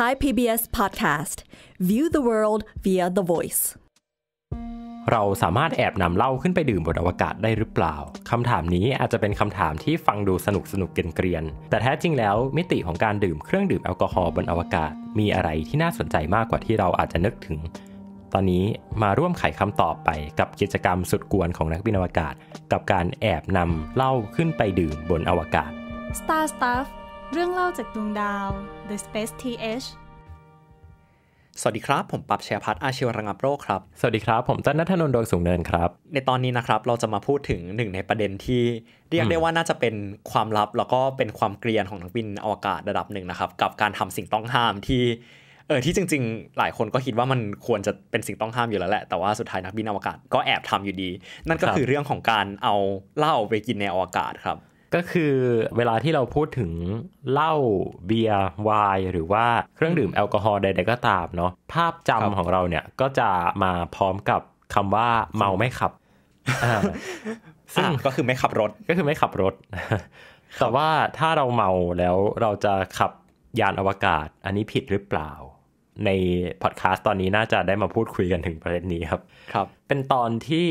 Thai PBS Podcast View the world via the voice เราสามารถแอบนำเหล้าขึ้นไปดื่มบนอวกาศได้หรือเปล่าคำถามนี้อาจจะเป็นคำถามที่ฟังดูสนุกสนุกเกรียน แต่แท้จริงแล้ว มิติของการดื่มเครื่องดื่มแอลกอฮอล์บนอวกาศมีอะไรที่น่าสนใจมากกว่าที่เราอาจจะนึกถึง ตอนนี้มาร่วมไขคำตอบไปกับกิจกรรมสุดกวนของนักบินอวกาศ กับการแอบนำเหล้าขึ้นไปดื่มบนอวกาศ Star Stuff เรื่องเล่าจากดวงดาว The Space TH สวัสดีครับ ผมปรับแชร์พัฒอาชีวรังับโรคครับ สวัสดีครับ ผมจันนัทนนท์ดวงสูงเนินครับ ในตอนนี้นะครับ เราจะมาพูดถึงหนึ่ง ในประเด็นที่ เรียกได้ว่าน่าจะเป็นความลับแล้วก็เป็นความเกรียนของนักบินอวกาศระดับหนึ่งนะครับ กับการทำสิ่งต้องห้ามที่เออที่จริงๆ หลายคนก็คิดว่ามันควรจะเป็นสิ่งต้องห้ามอยู่แล้วแหละแต่ว่าสุดท้ายนักบินอวกาศก็แอบทำอยู่ดีนั่นก็คือเรื่องของการเอาเหล้าไปกินในอวกาศครับก็คือเวลาที่เราพูดถึงเหล้าเบียร์ไวน์หรือว่าเครื่องดื่มแอลกอฮอล์ใดๆก็ตามเนาะภาพจำของเราเนี่ยก็จะมาพร้อมกับคำว่า เมาไม่ขับซึ่งก็คือไม่ขับรถก็คือไม่ขับรถ แต่ว่าถ้าเราเมาแล้วเราจะขับยานอวกาศ อันนี้ผิดหรือเปล่าในพอดแคสต์ตอนนี้น่าจะได้มาพูดคุยกันถึงประเด็นนี้ครับครับ เป็นตอนที่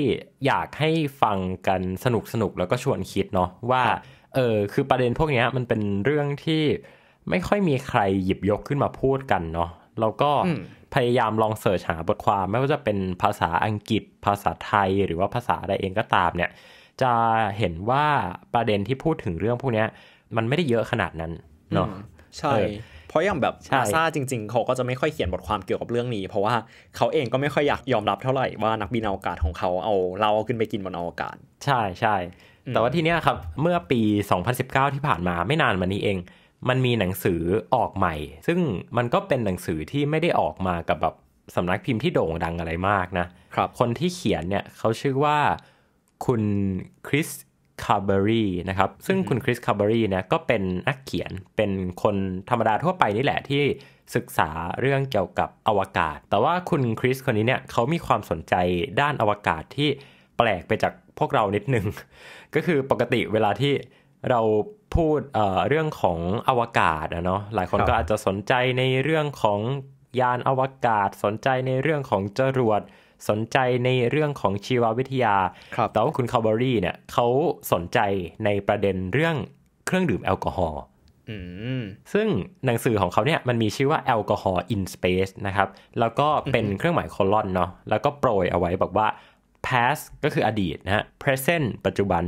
อยากให้ฟังกันสนุกสนุกแล้วก็ชวนคิดเนาะว่าเออคือประเด็นพวกนี้มันเป็นเรื่องที่ไม่ค่อยมีใครหยิบยกขึ้นมาพูดกันเนาะแล้วก็พยายามลองเสิร์ชหาบทความไม่ว่าจะเป็นภาษาอังกฤษภาษาไทยหรือว่าภาษาอะไรเองก็ตามเนี่ย จะเห็นว่าประเด็นที่พูดถึงเรื่องพวกนี้มันไม่ได้เยอะขนาดนั้นเนาะใช่เพราะอย่างแบบนาซาจริง ๆ เขาก็จะไม่ค่อยเขียนบทความเกี่ยวกับเรื่องนี้ เพราะว่าเขาเองก็ไม่ค่อยอยากยอมรับเท่าไหร่ว่านักบินอวกาศของเขาเอา เราเอาขึ้นไปกินบนอวกาศใช่ใช่แต่ว่าทีเนี้ยครับเมื่อปี 2019 ที่ผ่านมาไม่นานมานี้เอง มันมีหนังสือออกใหม่ ซึ่งมันก็เป็นหนังสือที่ไม่ได้ออกมากับแบบสำนักพิมพ์ที่โด่งดังอะไรมากนะครับ คนที่เขียนเนี่ยเขาชื่อว่าคุณคริสคาร์เบอรีนะครับ ซึ่งคุณคริสคาร์เบอรีเนี่ย ก็เป็นนักเขียนเป็นคนธรรมดาทั่วไปนี่แหละที่ศึกษาเรื่องเกี่ยวกับอวกาศ แต่ว่าคุณคริสคนนี้เนี่ย เขามีความสนใจด้านอวกาศที่แปลกไปจากพวกเรานิดนึง ก็คือปกติเวลาที่เราพูดเเรื่องของอวกาศนะเนาะหลายคนก็อาจจะสนใจในเรื่องของยานอวกาศสนใจในเรื่องของจรวดสนใจในเรื่องของชีววิทยาแต่ว่าคุณคาร์บอรี่เนี่ย เขาสนใจในประเด็นเรื่องเครื่องดื่มแอลกอฮอล์ซึ่งหนังสือของเขาเนี่ยมันมีชื่อว่าแอลกอฮอล์อินสเปซนะครับ แล้วก็เป็นเครื่องหมายโคลอนเนาะแล้วก็โปรยเอาไว้บอกว่า past ก็คืออดีตนะฮะ present ปัจจุบัน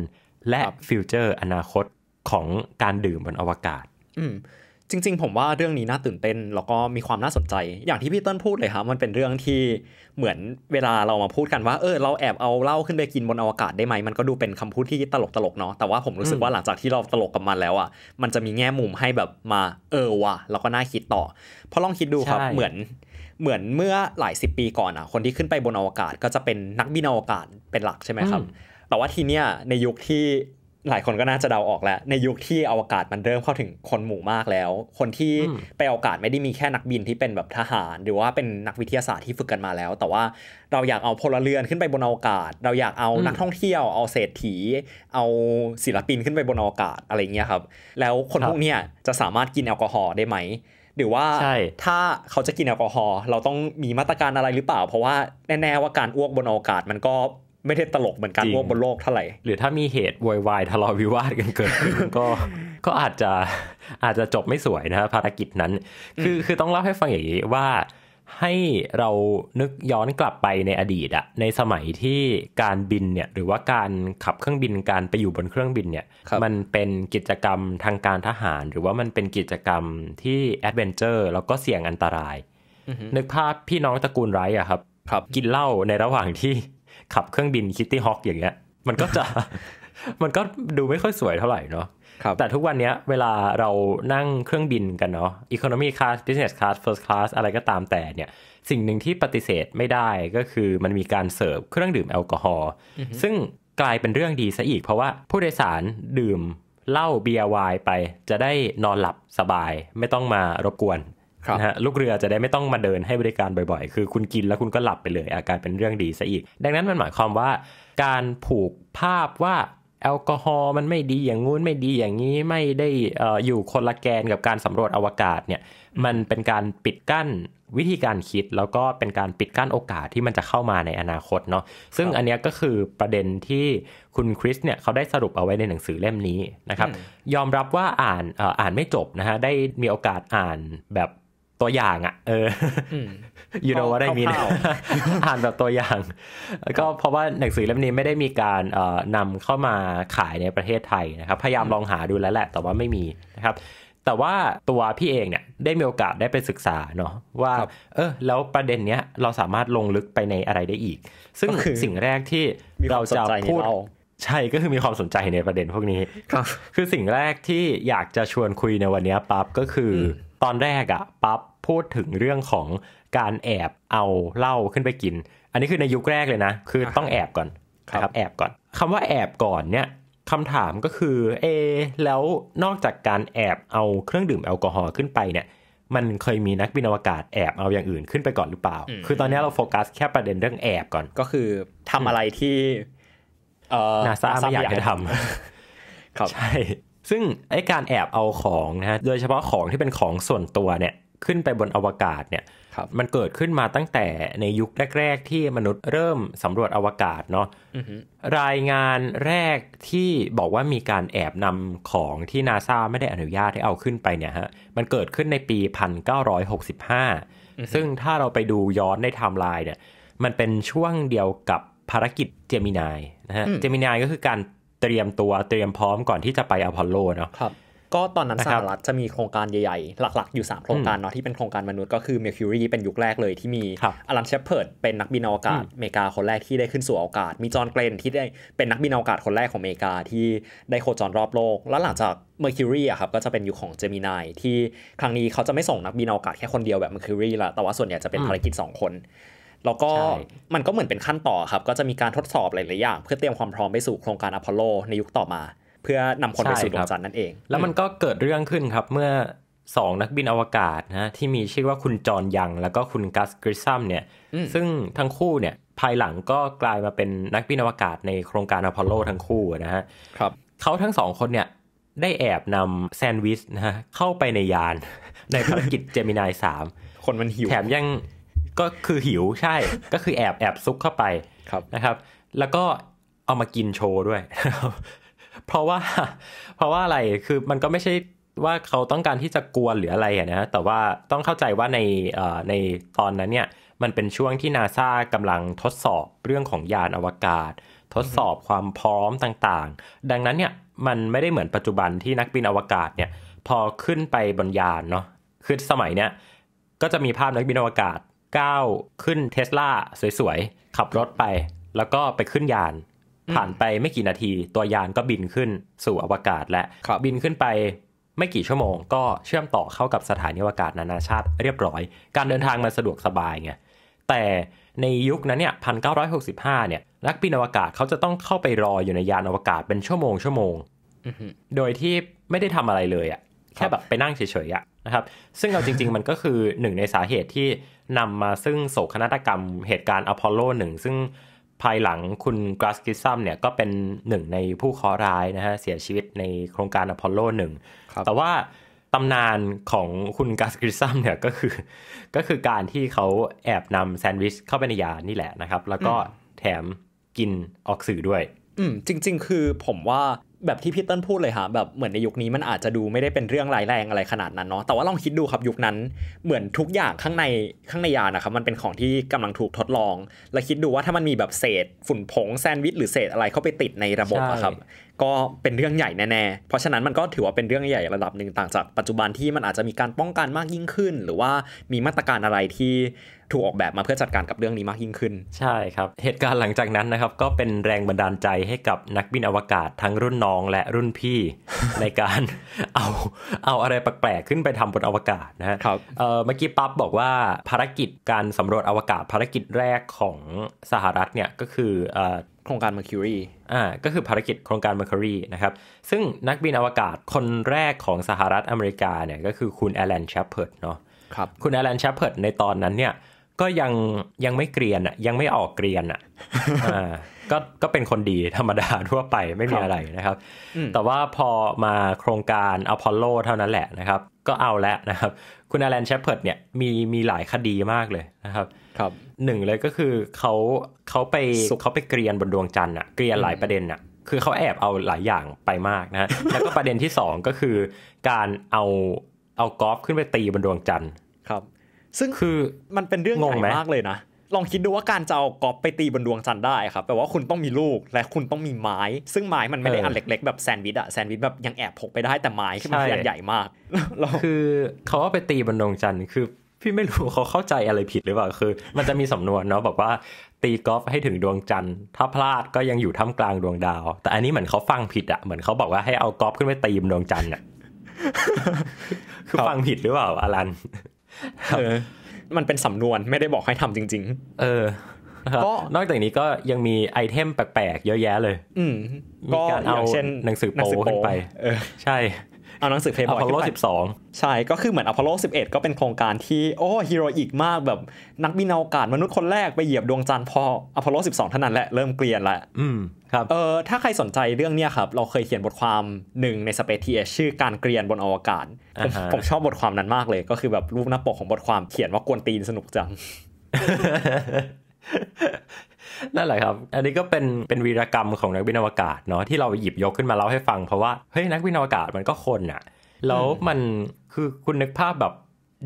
และ future อนาคตของการดื่มบนอวกาศจริงๆผมว่าเรื่องนี้น่าตื่นเต้น แล้วก็มีความน่าสนใจอย่างที่พี่ต้นพูดเลยครับ มันเป็นเรื่องที่เหมือนเวลาเรามาพูดกันว่าเออเราแอบเอาเหล้าขึ้นไปกินบนอวกาศได้ไหม มันก็ดูเป็นคำพูดที่ตลกๆเนาะแต่ว่าผมรู้สึกว่าหลังจากที่เราตลกกับมันแล้วอ่ะมันจะมีแง่มุมให้แบบมาเออว่ะแล้วก็น่าคิดต่อ เพราะลองคิดดูครับเหมือนเหมือนเมื่อหลายสิบปีก่อนอ่ะคนที่ขึ้นไปบนอวกาศก็จะเป็นนักบินอวกาศเป็นหลักใช่ไหมครับ แต่ว่าทีเนี้ยในยุคที่หลายคนก็น่าจะเดาออกแล้ว ในยุคที่อวกาศมันเริ่มเข้าถึงคนหมู่มากแล้ว คนที่ไปอวกาศไม่ได้มีแค่นักบินที่เป็นแบบทหาร หรือว่าเป็นนักวิทยาศาสตร์ที่ฝึกกันมาแล้ว แต่ว่าเราอยากเอาพลเรือนขึ้นไปบนอวกาศ เราอยากเอานักท่องเที่ยวเอาเศรษฐี เอาศิลปินขึ้นไปบนอวกาศอะไรเงี้ยครับแล้วคนพวกเนี้ยจะสามารถกินแอลกอฮอล์ได้ไหม หรือว่าถ้าเขาจะกินแอลกอฮอล์เราต้องมีมาตรการอะไรหรือเปล่า เพราะว่าแน่ๆว่าการอ้วกบนอวกาศมันก็ไม่ได้ตลกเหมือนการพ่วกบนโลกเท่าไหร่หรือถ้ามีเหตุวอยวายทะเลาะวิวาทกันเกิดขึ้นก็ก็อาจจะอาจจะจบไม่สวยนะภารกิจนั้น คือคือต้องเล่าให้ฟังอย่างนี้ว่าให้เรานึกย้อนกลับไปในอดีตอะในสมัยที่การบินเนี่ย หรือว่าการขับเครื่องบินการไปอยู่บนเครื่องบินเนี่ย มันเป็นกิจกรรมทางการทหาร หรือว่ามันเป็นกิจกรรมที่แอดเวนเจอร์ แล้วก็เสี่ยงอันตรายนึกภาพพี่น้องตระกูลไรอะครับครับกินเหล้าในระหว่างที่ขับเครื่องบินคิตตี้ฮอคอย่างเงี้ย มันก็จะ มันก็ดูไม่ค่อยสวยเท่าไหร่เนาะแต่ทุกวันนี้เวลาเรานั่งเครื่องบินกันเนาะอีโคโนมีคลาสบิสเนสคลาสเฟิร์สคลาสอะไรก็ตามแต่เนี่ย สิ่งหนึ่งที่ปฏิเสธไม่ได้ก็คือมันมีการเสิร์ฟเครื่องดื่มแอลกอฮอล์ซึ่งกลายเป็นเรื่องดีซะอีกเพราะว่าผู้โดยสารดื่มเหล้าเบียร์ไวน์ไป จะได้นอนหลับสบายไม่ต้องมารบกวนนะฮะลูกเรือจะได้ไม่ต้องมาเดินให้บริการบ่อยๆ คือคุณกินแล้วคุณก็หลับไปเลยอาการเป็นเรื่องดีซะอีก ดังนั้นมันหมายความว่าการผูกภาพว่าแอลกอฮอล์มันไม่ดีอย่างงู้นไม่ดีอย่างนี้ไม่ได้อยู่คนละแกนกับการสำรวจอวกาศเนี่ยมันเป็นการปิดกั้นวิธีการคิดแล้วก็เป็นการปิดกั้นโอกาสที่มันจะเข้ามาในอนาคตเนาะซึ่งอันนี้ก็คือประเด็นที่คุณคริสเนี่ยเขาได้สรุปเอาไว้ในหนังสือเล่มนี้นะครับยอมรับว่าอ่านอ่านไม่จบนะฮะได้มีโอกาสอ่านแบบตัวอย่างอะ่ะ เออ you know what I mean อ่านแบบตัวอย่างก็เพราะว่าหนังสือเล่มนี้ไม่ได้มีการเออ่นำเข้ามาขายในประเทศไทยนะครับ พยายามลองหาดูแล้วแหละ แต่ว่าไม่มีนะครับ แต่ว่าตัวพี่เองเนี่ยได้มีโอกาสได้ไปศึกษาเนาะว่า เออ แล้วประเด็นเนี้ยเราสามารถลงลึกไปในอะไรได้อีก ซึ่งสิ่งแรกที่เราจะพูด ใช่ก็คือมีความสนใจในประเด็นพวกนี้ ครับ คือสิ่งแรกที่อยากจะชวนคุยในวันนี้ปั๊บก็คือตอนแรกอะปั๊บพูดถึงเรื่องของการแอบเอาเหล้าขึ้นไปกิน อันนี้คือในยุคแรกเลยนะ คือต้องแอบก่อนครับแอบก่อน คำว่าแอบก่อนเนี่ยคำถามก็คือ เอ แล้วนอกจากการแอบเอาเครื่องดื่มแอลกอฮอล์ขึ้นไปเนี่ย มันเคยมีนักบินอวกาศแอบ เอาอย่างอื่นขึ้นไปก่อนหรือเปล่า คือตอนนี้เราโฟกัสแค่ประเด็นเรื่องแอบก่อนก็คือ ทำอะไรที่นาซาไม่อยากให้ทำใช่ซึ่งไอการแอบเอาของนะฮะโดยเฉพาะของที่เป็นของส่วนตัวเนี่ยขึ้นไปบนอวกาศเนี่ยมันเกิดขึ้นมาตั้งแต่ในยุคแรก ๆ ที่มนุษย์เริ่มสำรวจอวกาศเนาะรายงานแรกที่บอกว่ามีการแอบนำของที่นาซาไม่ได้อนุญาตให้เอาขึ้นไปเนี่ยฮะมันเกิดขึ้นในปี 1965 ซึ่งถ้าเราไปดูย้อนในไทม์ไลน์เนี่ยมันเป็นช่วงเดียวกับภารกิจเจมินายนะฮะเจมินายก็คือการเตรียมตัวเตรียมพร้อมก่อนที่จะไปอพอลโลเนาะครับก็ตอนนั้นสหรัฐจะมีโครงการใหญ่ๆ หลักๆอยู่ 3 โครงการเนาะที่เป็นโครงการมนุษย์ก็คือ Mercury เป็นยุคแรกเลยที่มีอลันเชปเพิร์ดเป็นนักบินอวกาศอเมริกาคนแรกที่ได้ขึ้นสู่อวกาศมีจอห์นเกรนที่ได้เป็นนักบินอวกาศคนแรกของอเมริกาที่ได้โคจรรอบโลก แล้วหลังจาก Mercury อะครับก็จะเป็นยุคของ Gemini ที่ครั้งนี้เขาจะไม่ส่งนักบินอวกาศแค่คนเดียวแบบ Mercury ละแต่ว่าส่วนใหญ่จะเป็นภารกิจ2คนแล้วก็มันก็เหมือนเป็นขั้นต่อครับ ก็จะมีการทดสอบหลาย ๆ อย่าง เพื่อเตรียมความพร้อมไปสู่โครงการอพอลโลในยุคต่อมา เพื่อนำคนไปสู่ดวงจันทร์นั่นเอง แล้วมันก็เกิดเรื่องขึ้นครับเมื่อสองนักบินอวกาศนะที่มีชื่อว่าคุณจอร์นยังแล้วก็คุณกัสกริซัมเนี่ยซึ่งทั้งคู่เนี่ยภายหลังก็กลายมาเป็นนักบินอวกาศในโครงการอพอลโล ทั้งคู่นะฮะครับเขาทั้งสองคนเนี่ยได้แอบนำแซนด์วิชนะฮะเข้าไปในยาน ในภารกิจเจมินายสามคนมันหิวแถมยังก็คือหิวใช่ ก็คือแอบแอบซุกเข้าไปนะครับ แล้วก็เอามากินโชว์ด้วย เพราะว่า เพราะว่าอะไร คือมันก็ไม่ใช่ว่าเขาต้องการที่จะกวนหรืออะไรนะแต่ว่าต้องเข้าใจว่าในในตอนนั้นเนี่ย มันเป็นช่วงที่นาซากำลังทดสอบเรื่องของยานอวกาศ ทดสอบความพร้อมต่างๆ ดังนั้นเนี่ย มันไม่ได้เหมือนปัจจุบันที่นักบินอวกาศเนี่ย พอขึ้นไปบนยานเนาะ คือสมัยเนี้ย ก็จะมีภาพนักบินอวกาศก้าวขึ้นเทสลาสวยๆขับรถไป แล้วก็ไปขึ้นยานผ่านไปไม่กี่นาที ตัวยานก็บินขึ้นสู่อวกาศและขับบินขึ้นไปไม่กี่ชั่วโมง ก็เชื่อมต่อเข้ากับสถานีอวกาศนานาชาติเรียบร้อย การเดินทางมันสะดวกสบายไงแต่ในยุคนั้นเนี่ยพันเเนี่ยนักบินอวกาศเขาจะต้องเข้าไปรออยู่ในยานอวกาศเป็นชั่วโมงชั่วโมงโดยที่ไม่ได้ทำอะไรเลยอะ่ะแค่แบบไปนั่งเฉยๆอะนะครับ ซึ่งเอาจริง ๆมันก็คือหนึ่งในสาเหตุที่นำมาซึ่งโศกนาฏกรรมเหตุการณ์อพอลโลหนึ่งซึ่งภายหลังคุณกราสกิซัมเนี่ยก็เป็นหนึ่งในผู้ขอร้ายนะฮะเสียชีวิตในโครงการอพอลโลหนึ่งแต่ว่าตำนานของคุณกราสกิซัมเนี่ยก็คือก็คือการที่เขาแอบนำแซนด์วิช เข้าไปในยานี่แหละนะครับ แล้วก็แถมกินออกสื่อด้วย อืมจริงๆคือผมว่าแบบที่พี่เติ้ลพูดเลยค่ะแบบเหมือนในยุคนี้มันอาจจะดูไม่ได้เป็นเรื่องร้ายแรงอะไรขนาดนั้นเนาะแต่ว่าลองคิดดูครับยุคนั้นเหมือนทุกอย่างข้างในข้างในยานะครับ มันเป็นของที่กำลังถูกทดลอง และคิดดูว่าถ้ามันมีแบบเศษ ฝุ่นผง แซนด์วิชหรือเศษอะไร เข้าไปติดในระบบอะครับ ก็เป็นเรื่องใหญ่แน่ๆเพราะฉะนั้นมันก็ถือว่าเป็นเรื่องใหญ่ระดับหนึ่งต่างจากปัจจุบันที่มันอาจจะมีการป้องกันมากยิ่งขึ้น หรือว่ามีมาตรการอะไรที่ถูกออกแบบมาเพื่อจัดการกับเรื่องนี้มากยิ่งขึ้นใช่ครับ เหตุการณ์หลังจากนั้นนะครับ ก็เป็นแรงบันดาลใจให้กับนักบินอวกาศทั้งรุ่นน้องและรุ่นพี่ในการเอาเอาอะไรแปลก ๆ ขึ้นไปทำบนอวกาศนะครับเมื่อกี้ปั๊บบอกว่าภารกิจการสำรวจอวกาศภารกิจแรกของสหรัฐเนี่ยก็คือโครงการ Mercury อ่าก็คือภารกิจโครงการ Mercury นะครับซึ่งนักบินอวกาศคนแรกของสหรัฐอเมริกาเนี่ยก็คือคุณแอลันแชปเพิร์ดเนาะครับคุณแอลันแชปเพิร์ดในตอนนั้นเนี่ยก็ยังยังไม่เกรียนอ่ะยังไม่ออกเกรียนอ่ะก็ก็เป็นคนดีธรรมดาทั่วไปไม่มีอะไรนะครับ แต่ว่าพอมาโครงการอพอลโลเท่านั้นแหละนะครับ ก็เอาแล้วนะครับ คุณอาแลนเชปเปิร์ดเนี่ยมีมีหลายคดีมากเลยนะครับครับหนึ่งเลยก็คือเขาเขาไปเขาไปเกรียนบนดวงจันทร์อ่ะเกรียนหลายประเด็นอ่ะ คือเขาแอบเอาหลายอย่างไปมากนะแล้วก็ประเด็นที่ 2 ก็คือ การเอาเอากอล์ฟขึ้นไปตีบนดวงจันทร์ซึ่งคือมันเป็นเรื่องใหญ่มากเลยนะ ลองคิดดูว่าการจะเอากอล์ฟไปตีบนดวงจันทร์ได้ครับแปลว่าคุณต้องมีลูกและคุณต้องมีไม้ ซึ่งไม้มันไม่ได้อันเล็ก ๆแบบแซนด์วิชอะแซนด์วิชแบบยังแอบพกไปได้แต่ไม้คือมันหญ่ใหญ่มาก คือเขาว่าไปตีบนดวงจันทร์คือ พี่ไม่รู้เขาเข้าใจอะไรผิดหรือเปล่าคือ มันจะมีสำนวนเนาะบอกว่า ตีกอล์ฟให้ถึงดวงจันทร์ถ้าพลาดก็ยังอยู่ท่ามกลางดวงดาว แต่อันนี้เหมือนเขาฟังผิดอะเหมือนเขาบอกว่าให้เอากอล์ฟขึ้นไปตีบนดวงจันทร์อะคือฟังผิดหรือเปล่าอารันมันเป็นสำนวนไม่ได้บอกให้ทำจริง ๆ เออ ก็นอกจากนี้ก็ยังมีไอเทมแปลกๆเยอะแยะเลย อืมก็เอาเช่นหนังสือโป๊ขึ้นไปเออ ใช่เอาหนังสือเพลย์บอยอพอลโลสิบสองใช่ก็คือเหมือนอพอลโลสิบเอ็ดก็เป็นโครงการที่ โอ้ฮีโรอีกมากแบบนักบินอวกาศมนุษย์คนแรกไปเหยียบดวงจันทร์พออพอลโลสิบสองเท่านั้นแหละ เริ่มเกลียนละ อืมครับเออถ้าใครสนใจเรื่องเนี้ยครับ เราเคยเขียนบทความหนึ่งในสเปซทีเอชื่อการเกลียนบนอวกาศผมชอบบทความนั้นมากเลย ก็คือแบบรูปหน้าปกของบทความเขียนว่ากวนตีนสนุกจังนั่นแหละครับ อันนี้ก็เป็นเป็นวีรกรรมของนักบินอวกาศเนาะที่เราหยิบยกขึ้นมาเล่าให้ฟังเพราะว่าเฮ้ยนักบินอวกาศมันก็คนอะแล้วมันคือคุณนึกภาพแบบ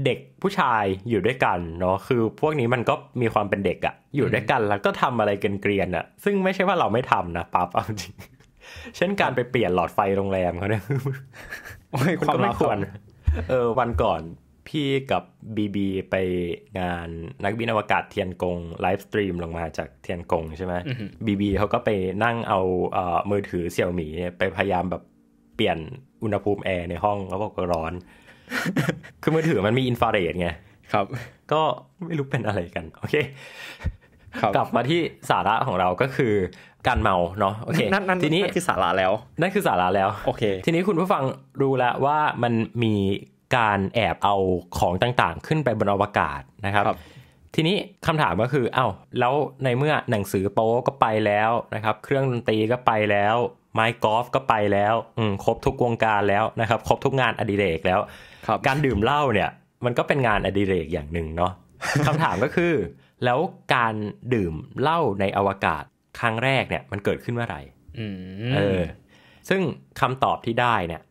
เด็กผู้ชายอยู่ด้วยกัน เนาะคือพวกนี้มันก็มีความเป็นเด็กอะอยู่ด้วยกันแล้วก็ทำอะไรกนเกรียนอะซึ่งไม่ใช่ว่าเราไม่ทำนะปั๊บเอาจริงเช่นการไปเปลี่ยนหลอดไฟโรงแรมเขาเนี่ยความไม่ควรเออวันก่อนพี่กับบีบีไปงานนักบินอวกาศเทียนกง ไลฟ์สตรีมลงมาจากเทียนกงใช่ไหมบีบีเขาก็ไปนั่งเอาเอมือถือเสี่ยวหมีไปพยายามแบบเปลี่ยนอุณหภูมิแอร์ในห้องล้วบอกร้อน คือมือถือมันมีอินฟราเรดไงครับ ก็ไม่รู้เป็นอะไรกันโอเคกลับมาที่สาระของเราก็คือการเมาเนาะโอเคนั่นั่นคือสาระแล้วนั่นคือสาระแล้ว โอเค ทีนี้คุณผู้ฟังรู้แล้วว่ามันมีการแอบเอาของต่างๆ ขึ้นไปบนอวกาศนะครับรบทีนี้คำถามก็คือเอา้าแล้วในเมื่อหนังสือโป๊ก็ไปแล้วนะครับ เครื่องดนตรีก็ไปแล้ว ไมค์กอล์ฟก็ไปแล้วอืมครบทุกวงการแล้วนะครับ ครบทุกงานอดิเรกแล้วการดื่มเหล้าเนี่ย มันก็เป็นงานอดิเรกอย่างหนึ่งเนาะคำถามก็คือแล้วการดื่มเหล้าในอวกาศครั้งแรกเนี่ยมันเกิดขึ้นเมื่อไหร่เออซึ่งคำตอบที่ได้เนี่ย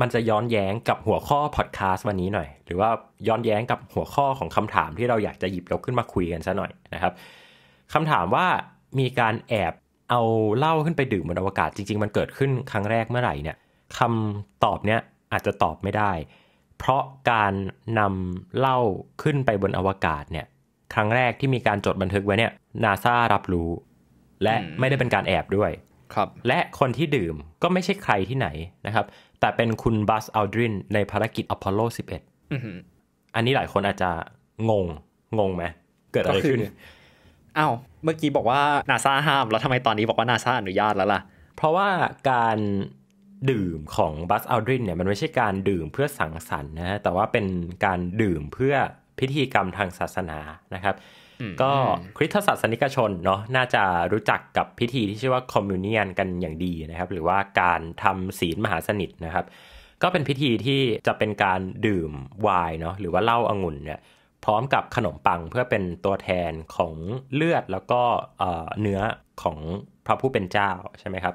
มันจะย้อนแย้งกับหัวข้อพอดแคสต์วันนี้หน่อย หรือว่าย้อนแย้งกับหัวข้อของคำถามที่เราอยากจะหยิบยกขึ้นมาคุยกันซะหน่อยนะครับคำถามว่ามีการแอบเอาเหล้าขึ้นไปดื่มบนอวกาศจริง ๆ มันเกิดขึ้นครั้งแรกเมื่อไหร่เนี่ยคำตอบเนี่ยอาจจะตอบไม่ได้ เพราะการนำเหล้าขึ้นไปบนอวกาศเนี่ย ครั้งแรกที่มีการจดบันทึกไว้เนี่ยนาซารับรู้และไม่ได้เป็นการแอบด้วยครับ และคนที่ดื่มก็ไม่ใช่ใครที่ไหนนะครับแต่เป็นคุณบัสอัลดรินในภารกิจอพอลโล 11 อันนี้หลายคนอาจจะงง งงไหมเกิดอะไรขึ้น อ้าว เมื่อกี้บอกว่านาซาห้ามแล้วทำไมตอนนี้บอกว่านาซาอนุญาตแล้วล่ะ เพราะว่าการดื่มของบัสอัลดริน เนี่ย มันไม่ใช่การดื่มเพื่อสังสรรค์นะแต่ว่าเป็นการดื่มเพื่อพิธีกรรมทางศาสนานะครับก็คริสตศาสนิกชนเนาะน่าจะรู้จักกับพิธีที่ชื่อว่าคอมมิวเนียนกันอย่างดีนะครับ หรือว่าการทำศีลมหาสนิทนะครับ ก็เป็นพิธีที่จะเป็นการดื่มไวน์เนาะหรือว่าเหล้าอางุ่นเนี่ย พร้อมกับขนมปังเพื่อเป็นตัวแทนของเลือดแล้วก็เนื้อของพระผู้เป็นเจ้าใช่ไหมครับ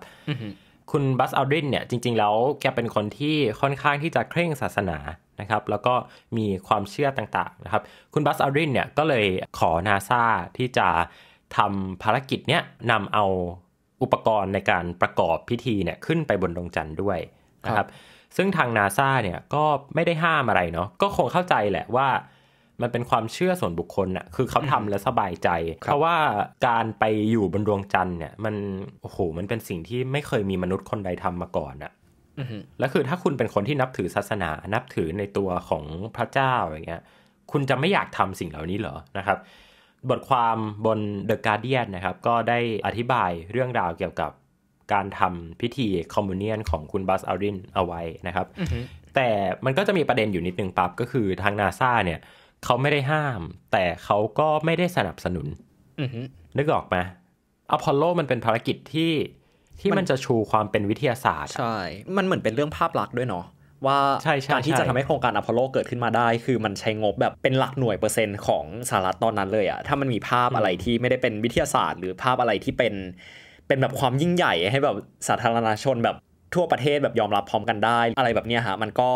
คุณบัสอัลดินเนี่ยจริงๆแล้วแกเป็นคนที่ค่อนข้างที่จะเคร่งศาสนานะครับแล้วก็มีความเชื่อต่าง ๆนะครับ คุณบัสอัลดินเนี่ยก็เลยขอนาซาที่จะทำภารกิจเนี้ยนำเอาอุปกรณ์ในการประกอบพิธีเนี่ยขึ้นไปบนดวงจันทร์ด้วยนะครับซึ่งทางนาซาเนี่ยก็ไม่ได้ห้ามอะไรเนาะก็คงเข้าใจแหละว่ามันเป็นความเชื่อส่วนบุคคลน่ะคือเขาทำแล้วสบายใจ เพราะว่าการไปอยู่บนดวงจันทร์เนี่ย มัน โอ้โห มันเป็นสิ่งที่ไม่เคยมีมนุษย์คนใดทำมาก่อนอะแล้วคือถ้าคุณเป็นคนที่นับถือศาสนา นับถือในตัวของพระเจ้าอย่างเงี้ย คุณจะไม่อยากทำสิ่งเหล่านี้เหรอ นะครับ บทความบน The Guardian นะครับ ก็ได้อธิบายเรื่องราวเกี่ยวกับ การทำพิธีคอมมูเนียนของคุณบัสอาริน เอาไว้นะครับแต่มันก็จะมีประเด็นอยู่นิดนึงปั๊บ ก็คือทางนาซาเนี่ยเขาไม่ได้ห้าม แต่เขาก็ไม่ได้สนับสนุนนึกออกไหมอพอลโลมันเป็นภารกิจที่ที่มันจะชูความเป็นวิทยาศาสตร์ใช่ มันเหมือนเป็นเรื่องภาพลักษณ์ด้วยเนาะว่าการที่จะทำให้โครงการอพอลโล เกิดขึ้นมาได้ คือมันใช้งบแบบเป็นหลักหน่วยเปอร์เซ็นต์ของสหรัฐตอนนั้นเลยอะถ้ามันมีภาพอะไรที่ไม่ได้เป็นวิทยาศาสตร์ หรือภาพอะไรที่เป็น เป็นแบบความยิ่งใหญ่ ให้แบบสาธารณชนแบบทั่วประเทศแบบยอมรับพร้อมกันได้ อะไรแบบเนี้ยฮะมันก็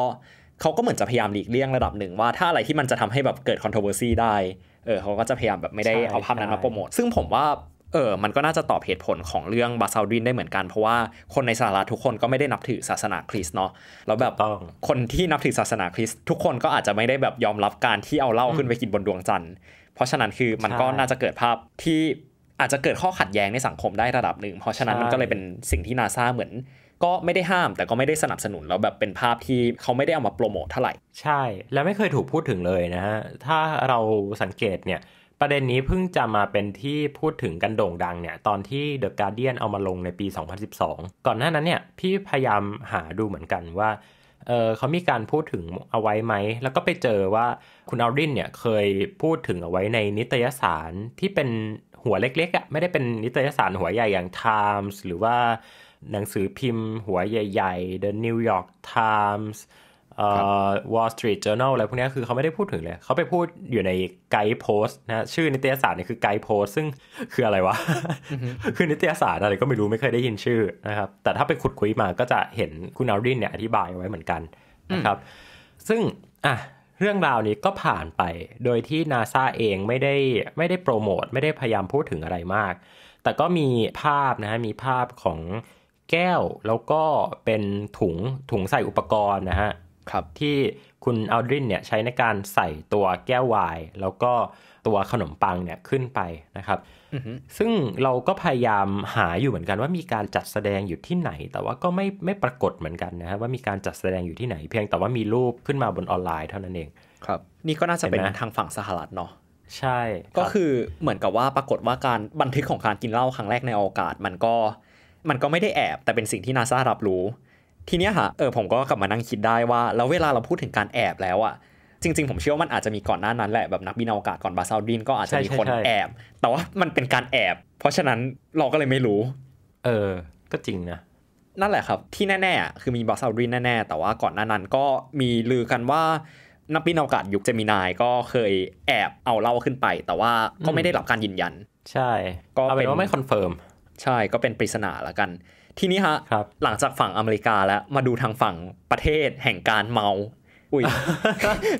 เขาก็เหมือนจะพยายามหลีกเลี่ยงระดับหนึ่งว่าถ้าอะไรที่มันจะทำให้แบบเกิด controversy ได้ เออเขาก็จะพยายามแบบไม่ได้เอาภาพนั้นมาโปรโมท ซึ่งผมว่าเออ มันก็น่าจะตอบเหตุผลของเรื่องบาซาดินได้เหมือนกันเพราะว่าคนในสหรัฐทุกคนก็ไม่ได้นับถือศาสนาคริสต์เนาะ แล้วแบบคนที่นับถือศาสนาคริสต์ทุกคนก็อาจจะไม่ได้แบบยอมรับการที่เอาเหล้าขึ้นไปกินบนดวงจันทร์ เพราะฉะนั้นคือมันก็น่าจะเกิดภาพที่อาจจะเกิดข้อขัดแย้งในสังคมได้ระดับหนึ่งเพราะฉะนั้นมันก็เลยเป็นสิ่งที่นาซาเหมือนก็ไม่ได้ห้ามแต่ก็ไม่ได้สนับสนุน แล้วแบบเป็นภาพที่เขาไม่ได้เอามาโปรโมทเท่าไหร่ ใช่ แล้วไม่เคยถูกพูดถึงเลยนะฮะถ้าเราสังเกตเนี่ย ประเด็นนี้เพิ่งจะมาเป็นที่พูดถึงกันโด่งดังเนี่ย ตอนที่ The Guardian เอามาลงในปี 2012 ก่อนหน้านั้นเนี่ย พี่พยายามหาดูเหมือนกันว่า เออเขามีการพูดถึงเอาไว้ไหมแล้วก็ไปเจอว่าคุณอารินเนี่ยเคยพูดถึงเอาไว้ในนิตยสารที่เป็นหัวเล็กๆอะ่ะไม่ได้เป็นนิตยสารหัวใหญ่อย่าง Times หรือว่าหนังสือพิมพ์หัวใหญ่ ๆ The New York Times เอ่อ Wall Street Journal อะไรพวกนี้คือเขาไม่ได้พูดถึงเลย เขาไปพูดอยู่ในไกด์โพสนะชื่อนิตยสารนี่คือไกด์โพสซึ่งคืออะไรวะ คือนิตยสารอะไรก็ไม่รู้ไม่เคยได้ยินชื่อนะครับ แต่ถ้าไปขุดคุยมาก็จะเห็นคุณอารินเนี่ย อธิบายไว้เหมือนกันนะครับ ซึ่งอ่ะเรื่องราวนี้ก็ผ่านไป โดยที่นาซาเองไม่ได้ไม่ได้โปรโมทไม่ได้พยายามพูดถึงอะไรมาก แต่ก็มีภาพนะฮะ มีภาพของแก้ว แล้วก็เป็นถุงถุงใส่อุปกรณ์นะฮะครับที่คุณอัลดรินเนี่ยใช้ในการใส่ตัวแก้ววายแล้วก็ตัวขนมปังเนี่ยขึ้นไปนะครับซึ่งเราก็พยายามหาอยู่เหมือนกันว่ามีการจัดแสดงอยู่ที่ไหน แต่ว่าก็ไม่ไม่ปรากฏเหมือนกันนะฮะว่ามีการจัดแสดงอยู่ที่ไหนเพียงแต่ว่ามีรูปขึ้นมาบนออนไลน์เท่านั้นเอง ครับ นี่ก็น่าจะเป็นทางฝั่งสหรัฐเนาะใช่ ก็คือเหมือนกับว่าปรากฏว่าการบันทึกของการกินเหล้าครั้งแรกในอวกาศมันก็มันก็ไม่ได้แอบ แต่เป็นสิ่งที่นาซารับรู้ ทีเนี้ยค่ะเออผมก็กลับมานั่งคิดได้ว่า แล้วเวลาเราพูดถึงการแอบแล้วอะจริง ๆ ผมเชื่อว่ามันอาจจะมีก่อนหน้านั้นแหละ แบบนักบินอวกาศก่อนบาซาวดินก็อาจจะมีคนแอบ แต่ว่ามันเป็นการแอบ เพราะฉะนั้นเราก็เลยไม่รู้ เออก็จริงนะนั่นแหละครับที่แน่ๆคือมีบาซาวดินแน่ๆแต่ ว่าก่อนหน้านั้นก็มีลือกันว่านักบินอวกาศยุคเจมินายก็เคยแอบเอาเล่าขึ้นไป แต่ว่าก็ไม่ได้รับการยืนยัน ใช่ ก็เป็นว่าไม่คอนเฟิร์มใช่ก็เป็นปริศนาละกัน ทีนี้ฮะหลังจากฝั่งอเมริกาแล้วมาดูทางฝั่งประเทศแห่งการเมาอุ้ย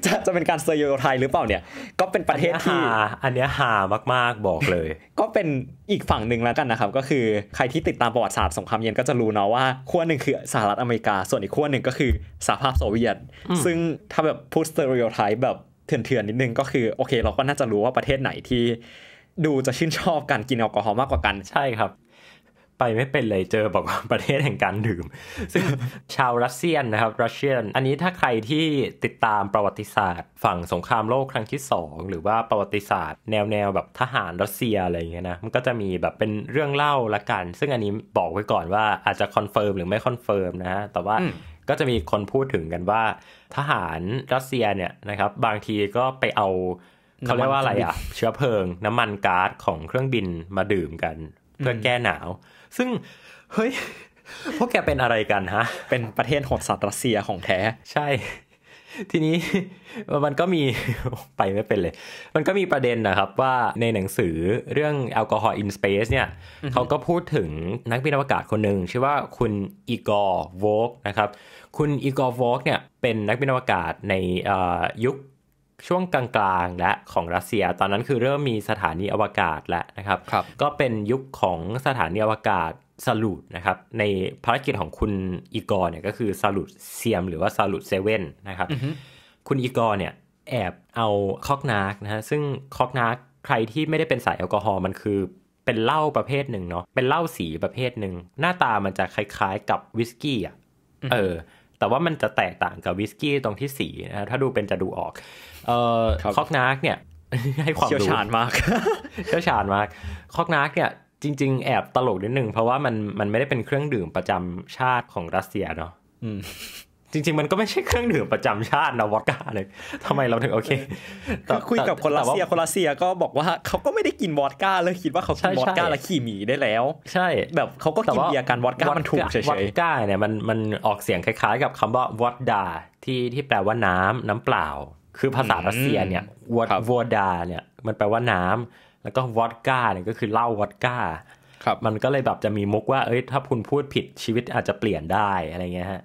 จะจะเป็นการเซอร์โยไทยหรือเปล่าเนี่ยก็เป็นประเทศที่อันนี้หามากๆบอกเลย ก็เป็นอีกฝั่งหนึ่งแล้วกันนะครับ ก็คือใครที่ติดตามประวัติศาสตร์สงครามเย็นก็จะรู้เนาะว่าขั้วหนึ่งคือสหรัฐอเมริกา ส่วนอีกขั้วหนึ่งก็คือสหภาพโซเวียต ซึ่งถ้าแบบพูดเซอร์โยไทย์แบบเถื่อนๆนิดนึงก็คือโอเค เราก็น่าจะรู้ว่าประเทศไหนที่ ดูจะชื่นชอบการกินแอลกอฮอล์มากกว่ากันใช่ครับไปไม่เป็นเลยเจอบอกว่าประเทศแห่งการดื่ม ซึ่งชาวรัสเซียนนะครับรัสเซียน อันนี้ถ้าใครที่ติดตามประวัติศาสตร์ฝั่งสงครามโลกครั้งที่ 2 หรือว่าประวัติศาสตร์แนวแนวแบบทหารรัสเซียอะไรเงี้ยนะมันก็จะมีแบบเป็นเรื่องเล่าละกัน ซึ่งอันนี้บอกไว้ก่อนว่าอาจจะคอนเฟิร์มหรือไม่คอนเฟิร์มนะฮะแต่ว่าก็จะมีคนพูดถึงกันว่า ทหารรัสเซียเนี่ยนะครับ บางทีก็ไปเอาเขาเรียกว่าอะไรอ่ะ เชื้อเพลิงน้ำมันก๊าซของเครื่องบินมาดื่มกัน เพื่อแก้หนาวซึ่ง เฮ้ย พวกแกเป็นอะไรกันฮะ เป็นประเทศหดสัตว์รัสเซียของแท้ใช่ ทีนี้มันก็มีไปไม่เป็นเลย มันก็มีประเด็นนะครับว่าในหนังสือเรื่อง Alcohol in Space เนี่ยเขาก็พูดถึงนักบินอวกาศคนหนึ่งชื่อว่าคุณอีกอร์วอกนะครับคุณอีกอร์วอกเนี่ยเป็นนักบินอวกาศในยุคช่วงกลางๆและของรัสเซีย ตอนนั้นคือเริ่มมีสถานีอวกาศแล้วนะครับรบก็เป็นยุคของสถานีอวกาศสลุดนะครับ ในภารกิจของคุณอีกอร์เนี่ย ก็คือสลุดเซียมหรือว่าสลุดเซเว่นนะครับ คุณอีกอร์เนี่ย แอบเอาคอกนักนะฮะซึ่งคอกนักใครที่ไม่ได้เป็นสายแอลกอฮอล์มันคือเป็นเหล้าประเภทหนึ่งเนาะเป็นเหล้าสีประเภทหนึ่ง หน้าตามันจะคล้ายๆกับวิสกี้อ่ะเออ แต่ว่ามันจะแตกต่างกับวิสกี้ตรงที่สีนะถ้าดูเป็นจะดูออกเอ่อคอกนาร์กเนี่ย ให้ความเชี่ยวชาญมากเชี่ยวชาญมาก คอกนาร์กเนี่ย จริง ๆแอบตลกนิดนึงเพราะว่ามันมันไม่ได้เป็นเครื่องดื่มประจำชาติของรัสเซียเนาะจริง ๆมันก็ไม่ใช่เครื่องดื่มประจำชาตินะวอดก้าเลย ทำไมเราถึงโอเคคุยกับคนรัสเซียคนรัสเซียก็บอกว่าเขาก็ไม่ได้กินวอดก้าเลยคิดว่าเขากินวอดก้าและขี่หมีได้แล้ว ใช่ แบบเขาก็กินเบียร์กันวอดก้ามันถูกเฉยวอดก้าเนี่ยมันมันออกเสียงคล้าย ๆ กับคำว่าวอดดาที่ที่แปลว่าน้ำน้ำเปล่าคือภาษารัสเซียเนี่ยวอดวอดาเนี่ยมันแปลว่าน้ำ แล้วก็วอดก้าเนี่ย ก็คือเหล้าวอดก้า ครับ มันก็เลยแบบจะมีมุกว่าเอ้ยถ้าคุณพูดผิดชีวิตอาจจะเปลี่ยนได้อะไรเงี้ยฮะ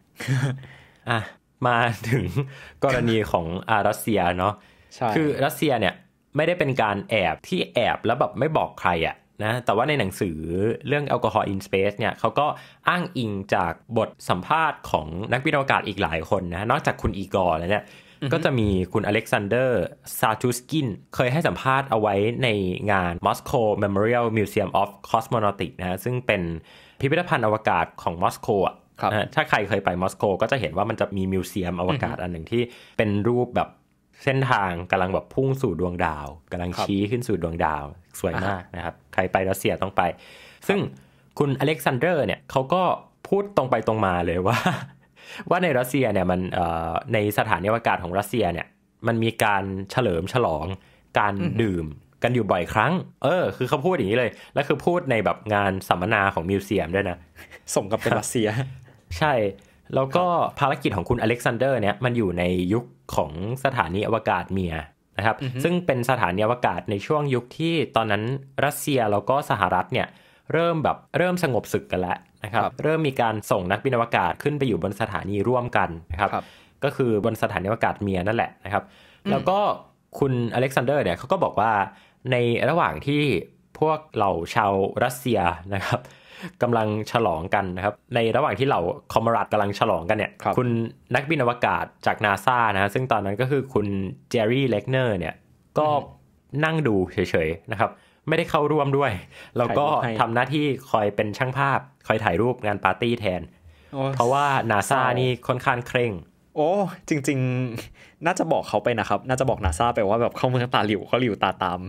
อ่ะมาถึงกรณีของอารัสเซียเนาะคือรัสเซียเนี่ยไม่ได้เป็นการแอบที่แอบแล้วแบบไม่บอกใครอะนะแต่ว่าในหนังสือเรื่องแอลกอฮอล์อินสเปซเนี่ยเขาก็อ้างอิงจากบทสัมภาษณ์ของนักวิทยาศาสตร์อีกหลายคนนะนอกจากคุณอีกอร์แล้วเนี่ยก็จะมีคุณอเล็กซานเดอร์ซาทูสกิน เคยให้สัมภาษณ์เอาไว้ในงาน Moscow Memorial Museum of Cosmonautics นะซึ่งเป็นพิพิธภัณฑ์อวกาศของมอสโกอ่ะถ้าใครเคยไปมอสโกก็จะเห็นว่ามันจะมีมิวเซียมอวกาศอันหนึ่งที่เป็นรูปแบบเส้นทางกำลังแบบพุ่งสู่ดวงดาว กำลังชี้ขึ้นสู่ดวงดาวสวยมากนะครับ ใครไปรัสเซียต้องไป ซึ่งคุณอเล็กซานเดอร์เนี่ยเขาก็พูดตรงไปตรงมาเลยว่าว่าในรัสเซียเนี่ยมันในสถานีอวกาศของรัสเซียเนี่ยมันมีการเฉลิมฉลอง การดื่มกันอยู่บ่อยครั้ง เออคือเขาพูดอย่างนี้เลย แล้วคือพูดในแบบงานสัมมนาของมิวเซียมด้วยนะส่งกับเป็นรัสเซีย ใช่แล้วก็ภารกิจของคุณอเล็กซานเดอร์เนี่ยมันอยู่ในยุคของสถานีอวกาศเมียนะครับ ซึ่งเป็นสถานีอวกาศในช่วงยุคที่ตอนนั้นรัสเซียแล้วก็สหรัฐเนี่ยเริ่มแบบเริ่มสงบศึกกันแล้วนะครับรบเริ่มมีการส่งนักบินอวกาศขึ้นไปอยู่บนสถานีร่วมกันนะครับรบก็คือบนสถานีอวกาศเมียนั่นแหละนะครับแล้วก็คุณอเล็กซานเดอร์ เนี่ยเขาก็บอกว่าในระหว่างที่พวกเหล่าชาวรัสเซียนะครับกำลังฉลองกันนะครับ ในระหว่างที่เหล่าคอมรัดกำลังฉลองกันเนี่ยคคุณนักบินอวกาศจากนาซานะฮะซึ่งตอนนั้นก็คือคุณเจอรี่เล็กเนอร์เนี่ยก็นั่งดูเฉยๆนะครับไม่ได้เข้าร่วมด้วยแล้วก็ทำหน้าที่คอยเป็นช่างภาพ คอยถ่ายรูปงานปาร์ตี้แทน เพราะว่านาซานี่ค่อนข้างเคร่ง โอ้ จริง ๆ น่าจะบอกเขาไปนะครับ น่าจะบอกนาซาไปว่าแบบเขาเมืองตาหลิวเขาหลิวตาตาม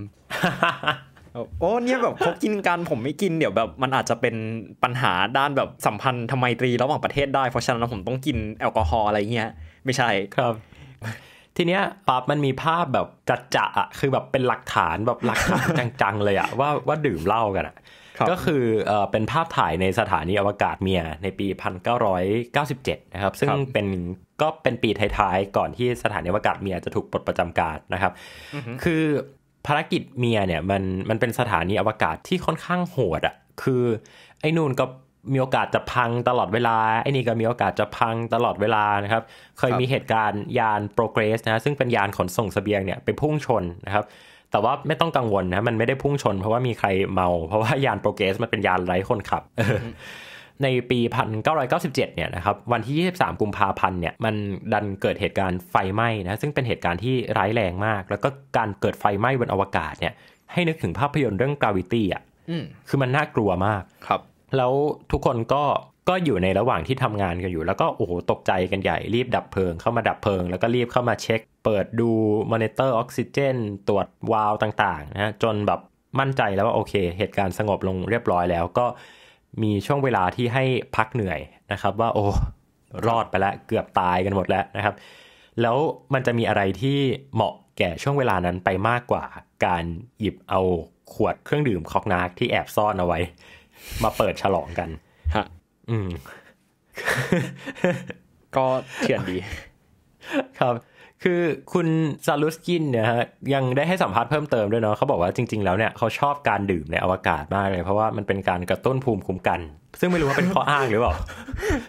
โอ้เนี่ยแบบเขากินกันผมไม่กินเดี๋ยวแบบมันอาจจะเป็นปัญหาด้านแบบสัมพันธ์ทำไมตรีระหว่างประเทศได้ เพราะฉะนั้นผมต้องกินแอลกอฮอล์อะไรเงี้ยไม่ใช่ครับทีเนี้ยปาบมันมีภาพแบบจัดจะอะคือแบบเป็นหลักฐานแบบหลักฐานจังๆเลยอะว่าว่าดื่มเหล้ากันอะก็คือเป็นภาพถ่ายในสถานีอวกาศเมียในปี1997นะครับซึ่งเป็นก็เป็นปีท้ายๆก่อนที่สถานีอวกาศเมียจะถูกปลดประจำการนะครับ คือภารกิจเมียเนี่ยมันมันเป็นสถานีอวกาศที่ค่อนข้างโหดอ่ะคือไอ้นู่นก็มีโอกาสจะพังตลอดเวลาไอ้นี่ก็มีโอกาสจะพังตลอดเวลานะครับ เคยมีเหตุการณ์ยานโปรเกรส นะ ซึ่งเป็นยานขนส่งสเสบียงเนี่ยไปพุ่งชนนะครับ แต่ว่าไม่ต้องกังวลนะมันไม่ได้พุ่งชนเพราะว่ามีใครเมา เพราะว่ายานโปรเกรสมันเป็นยานไร้คนขับในปี1997เนี่ยนะครับ วันที่23กุมภาพันธ์เนี่ย มันดันเกิดเหตุการณ์ไฟไหม้นะซึ่งเป็นเหตุการณ์ที่ร้ายแรงมาก แล้วก็การเกิดไฟไหม้บนอวกาศเนี่ย ให้นึกถึงภาพยนตร์เรื่อง Gravity อ่ะคือมันน่ากลัวมากครับแล้วทุกคนก็ก็อยู่ในระหว่างที่ทำงานกันอยู่ แล้วก็โอ้โหตกใจกันใหญ่รีบดับเพลิงเข้ามาดับเพลิงแล้วก็รีบเข้ามาเช็ค เปิดดูมอนิเตอร์ออกซิเจนตรวจวาล์วต่างๆนะฮะจนแบบมั่นใจแล้วว่า โอเคเหตุการณ์สงบลงเรียบร้อยแล้วก็ มีช่วงเวลาที่ให้พักเหนื่อยนะครับ ว่าโอ้ รอดไปแล้วเกือบตายกันหมดแล้วนะครับ แล้วมันจะมีอะไรที่เหมาะแก่ช่วงเวลานั้นไปมากกว่าการหยิบเอาขวดเครื่องดื่มคอกนักที่แอบซ่อนเอาไว้มาเปิดฉลองกันฮะ อืม ก็เถื่อนดี ครับ คือคุณซาลุสกินเนี่ยฮะ ยังได้ให้สัมภาษณ์เพิ่มเติมด้วยเนาะเขาบอกว่าจริงๆ แล้วเนี่ยเขาชอบการดื่มในอวกาศมากเลย เพราะว่ามันเป็นการกระตุ้นภูมิคุ้มกัน ซึ่งไม่รู้ว่าเป็นข้ออ้างหรือเปล่า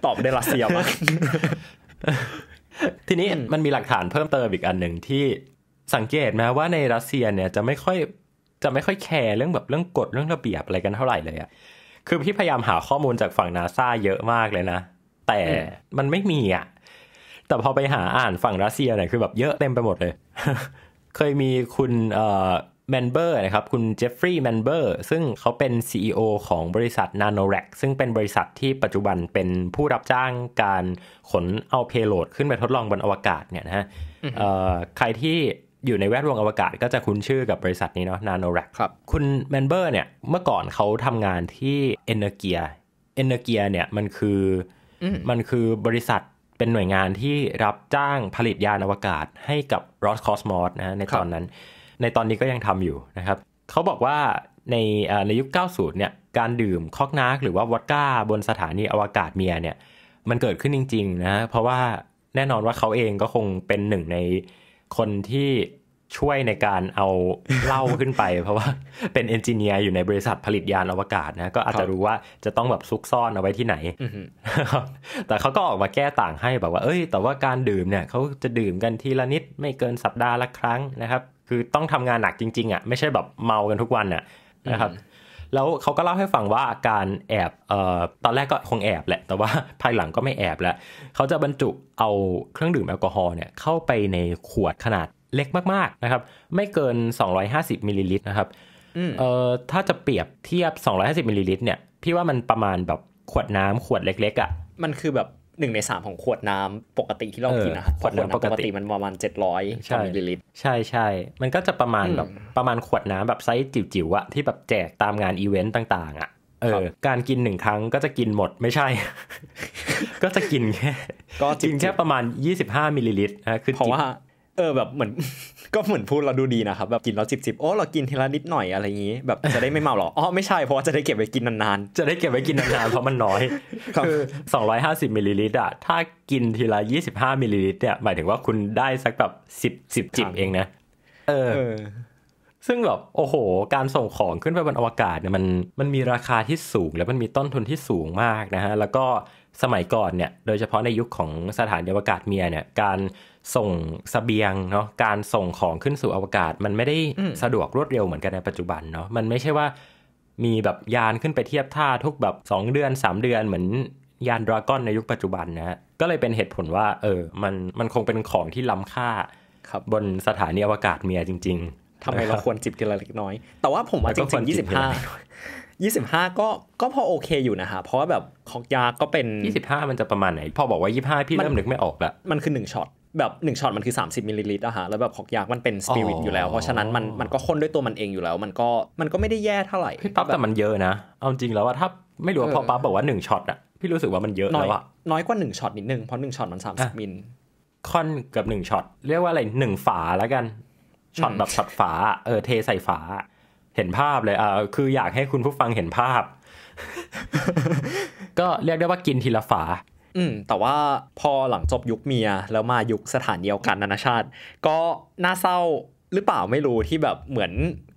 ตอบได้รัสเซียมาทีนี้มันมีหลักฐานเพิ่มเติมอีกอันหนึ่งที่สังเกตไหมว่าในรัสเซียเนี่ยจะไม่ค่อยจะไม่ค่อยแคร์เรื่องแบบเรื่องกฎเรื่องระเบียบอะไรกันเท่าไหร่เลยอะคือพี่พยายามหาข้อมูลจากฝั่งนาซาเยอะมากเลยนะ แต่มันไม่มีอ่ะแต่พอไปหาอ่านฝั่งรัสเซียเนี่ยคือแบบเยอะเต็มไปหมดเลย เคยมีคุณเอ่อแมนเบอร์นะครับ คุณเจฟฟรีย์แมนเบอร์ซึ่งเขาเป็น CEO ของบริษัท n a n o r a c ซึ่งเป็นบริษัทที่ปัจจุบันเป็นผู้รับจ้างการขนเอาเพโลดขึ้นไปทดลองบนอวกาศเนี่ยนะฮะใครที่อยู่ในแวดวงอวกาศก็จะคุ้นชื่อกับบริษัทนี้เนาะนาโนแร็คครับคุณแมนเบอร์เนี่ย เมื่อก่อนเขาทำงานที่เอเนเกียเอเนเกียเนี่ยมันคือ มันคือบริษัทเป็นหน่วยงานที่รับจ้างผลิตยานอวกาศ ให้กับรอสคอสมอสนะในตอนนั้น ในตอนนี้ก็ยังทำอยู่นะครับ เขาบอกว่าในในยุค 90 เนี่ย การดื่มคอกนักหรือว่าวอดก้าบนสถานีอวกาศเมียเนี่ย มันเกิดขึ้นจริงๆนะเพราะว่าแน่นอนว่าเขาเองก็คงเป็นหนึ่งในคนที่ช่วยในการเอาเหล้าขึ้นไป เพราะว่าเป็นเอนจิเนียร์อยู่ในบริษัทผลิตยานอวกาศนะก็อาจจะรู้ว่าจะต้องแบบซุกซ่อนเอาไว้ที่ไหนแต่เขาก็ออกมาแก้ต่างให้แบบว่าเอ้ย แต่ว่าการดื่มเนี่ยเขาจะดื่มกันทีละนิด ไม่เกินสัปดาห์ละครั้งนะครับ คือต้องทำงานหนักจริงๆอ่ะไม่ใช่แบบเมากันทุกวันอ่ะนะครับแล้วเขาก็เล่าให้ฟังว่าการแอบ เอ่อ ตอนแรกก็คงแอบแหละ แต่ว่าภายหลังก็ไม่แอบแล้ว เขาจะบรรจุเอาเครื่องดื่มแอลกอฮอล์เนี่ยเข้าไปในขวดขนาดเล็กมาก ๆนะครับ ไม่เกิน 250มิลลิลิตรนะครับเอ่อ ถ้าจะเปรียบเทียบ 250มิลลิลิตรเนี่ย พี่ว่ามันประมาณแบบขวดน้ำขวดเล็กๆ อะ่ะ มันคือแบบหนึ่งในสามของขวดน้ำปกติที่เรากินนะครับขวดน้ำปกติมันประมาณเจ็ดร้อยมิลลิลิตรใช่ ใช่ มันก็จะประมาณแบบประมาณขวดน้ำแบบไซส์จิ๋วๆอะที่แบบแจกตามงานอีเวนต์ต่างๆอะเออการกินหนึ่งครั้งก็จะกินหมดไม่ใช่ ก็จะกินแค่ก็กินแค่ประมาณย้ามิลลิลิตรนะคือเพราะว่าเออแบบเหมือนก็เหมือนพูดเราดูดีนะครับแบบกินเราสิบสิบโอ้เรากินทีละนิดหน่อยอะไรอย่างนี้ แบบจะได้ไม่เมาหรออ๋อไม่ใช่เพราะว่าจะได้เก็บไว้กินนานๆ จะได้เก็บไว้กินนานๆเพราะมันน้อยคือสองร้อยห้าสิบมิลลิลิตรอะถ้ากินทีละยี่สิบห้ามิลลิลิตรเนี่ยหมายถึงว่าคุณได้สักแบบสิบสิบจิบเองนะเออซึ่งแบบโอ้โห การส่งของขึ้นไปบนอวกาศเนี่ยมันมันมีราคาที่สูงแล้วมันมีต้นทุนที่สูงมากนะฮะแล้วก็สมัยก่อนเนี่ยโดยเฉพาะในยุคของสถานอวกาศเมียเนี่ยการส่งสเสบียงเนาะการส่งของขึ้นสู่อวกาศ มันไม่ได้สะดวกรวดเร็วเหมือนกันในปัจจุบันเนาะมันไม่ใช่ว่ามีแบบยานขึ้นไปเทียบท่าทุกแบบ 2 เดือน 3 เดือน เหมือนยานดราก้อนในยุคปัจจุบันนะฮะก็เลยเป็นเหตุผลว่า เออมันมันคงเป็นของที่ล้ำค่าครับบนสถานีอวกาศเมียจริงๆทำไมเราควรจิบทีละเล็กน้อย แต่ว่าผมว่าจริงๆยี่สิบห้ายี่สิบห้าก็ก็พอโอเคอยู่นะฮะเพราะว่าแบบของยาก็เป็นยี่สิบห้ามันจะประมาณไหนพอบอกว่ายี่สิบห้าพี่เริ่มนึกไม่ออกละมันคือหนึ่งช็อตแบบหนึ่งช็อตมันคือ 30มิลลิลิตรอะฮะ แล้วแบบของยากมันเป็นสปิริตอยู่แล้ว เพราะฉะนั้นมันมันก็ข้น ด้วยตัวมันเองอยู่แล้ว มันก็มันก็ไม่ได้แย่เท่าไหร่พี่ปั๊บแต่มันเยอะนะ เอาจริงแล้วว่าถ้าไม่รู้ว่าพอปั๊บบอกว่า1ช็อตอะ พี่รู้สึกว่ามันเยอะแล้วอะน้อยกว่า1ช็อตนิด นึง เพราะงช็อตมัน 30มิลค่อนกับ1ช็อต เรียกว่าอะไร1ฝาแล้วกัน ช็อตแบบช็อตฝา เออเทใส่ฝา เห็นภาพเลย อ่าคืออยากให้คุณผู้ฟังเห็นภาพ ก็เรียกได้ว่ากินทีละฝาอืมแต่ว่าพอหลังจบยุคเมีย แล้วมายุคสถานเดียวกันนานาชาติ ก็น่าเศร้าหรือเปล่าไม่รู้ที่แบบเหมือน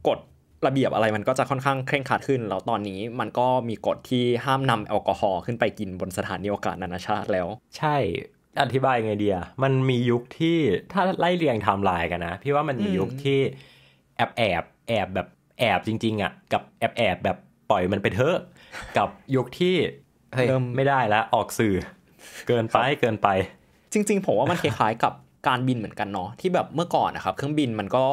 กฎระเบียบอะไรมันก็จะค่อนข้างเคร่งขัดขึ้น แล้วตอนนี้มันก็มีกฎที่ห้ามนำแอลกอฮอล์ขึ้นไปกินบนสถานเดียวกันนานาชาติแล้ว ใช่อธิบายไงเดียมันมียุคที่ถ้าไล่เรียงไทม์ไลน์กันนะ พี่ว่ามันมียุคที่แอบแอบแอบแบบแอบจริง ๆอ่ะกับแอบแอบแบบปล่อยมันไปเถอะ กับยุคที่เฮ้ยไม่ได้แล้วออกสื่อเกินไปเกินไป จริง ๆ ผมว่ามันคล้ายๆกับการบินเหมือนกันเนาะที่แบบเมื่อก่อนนะครับเครื่องบินมันก็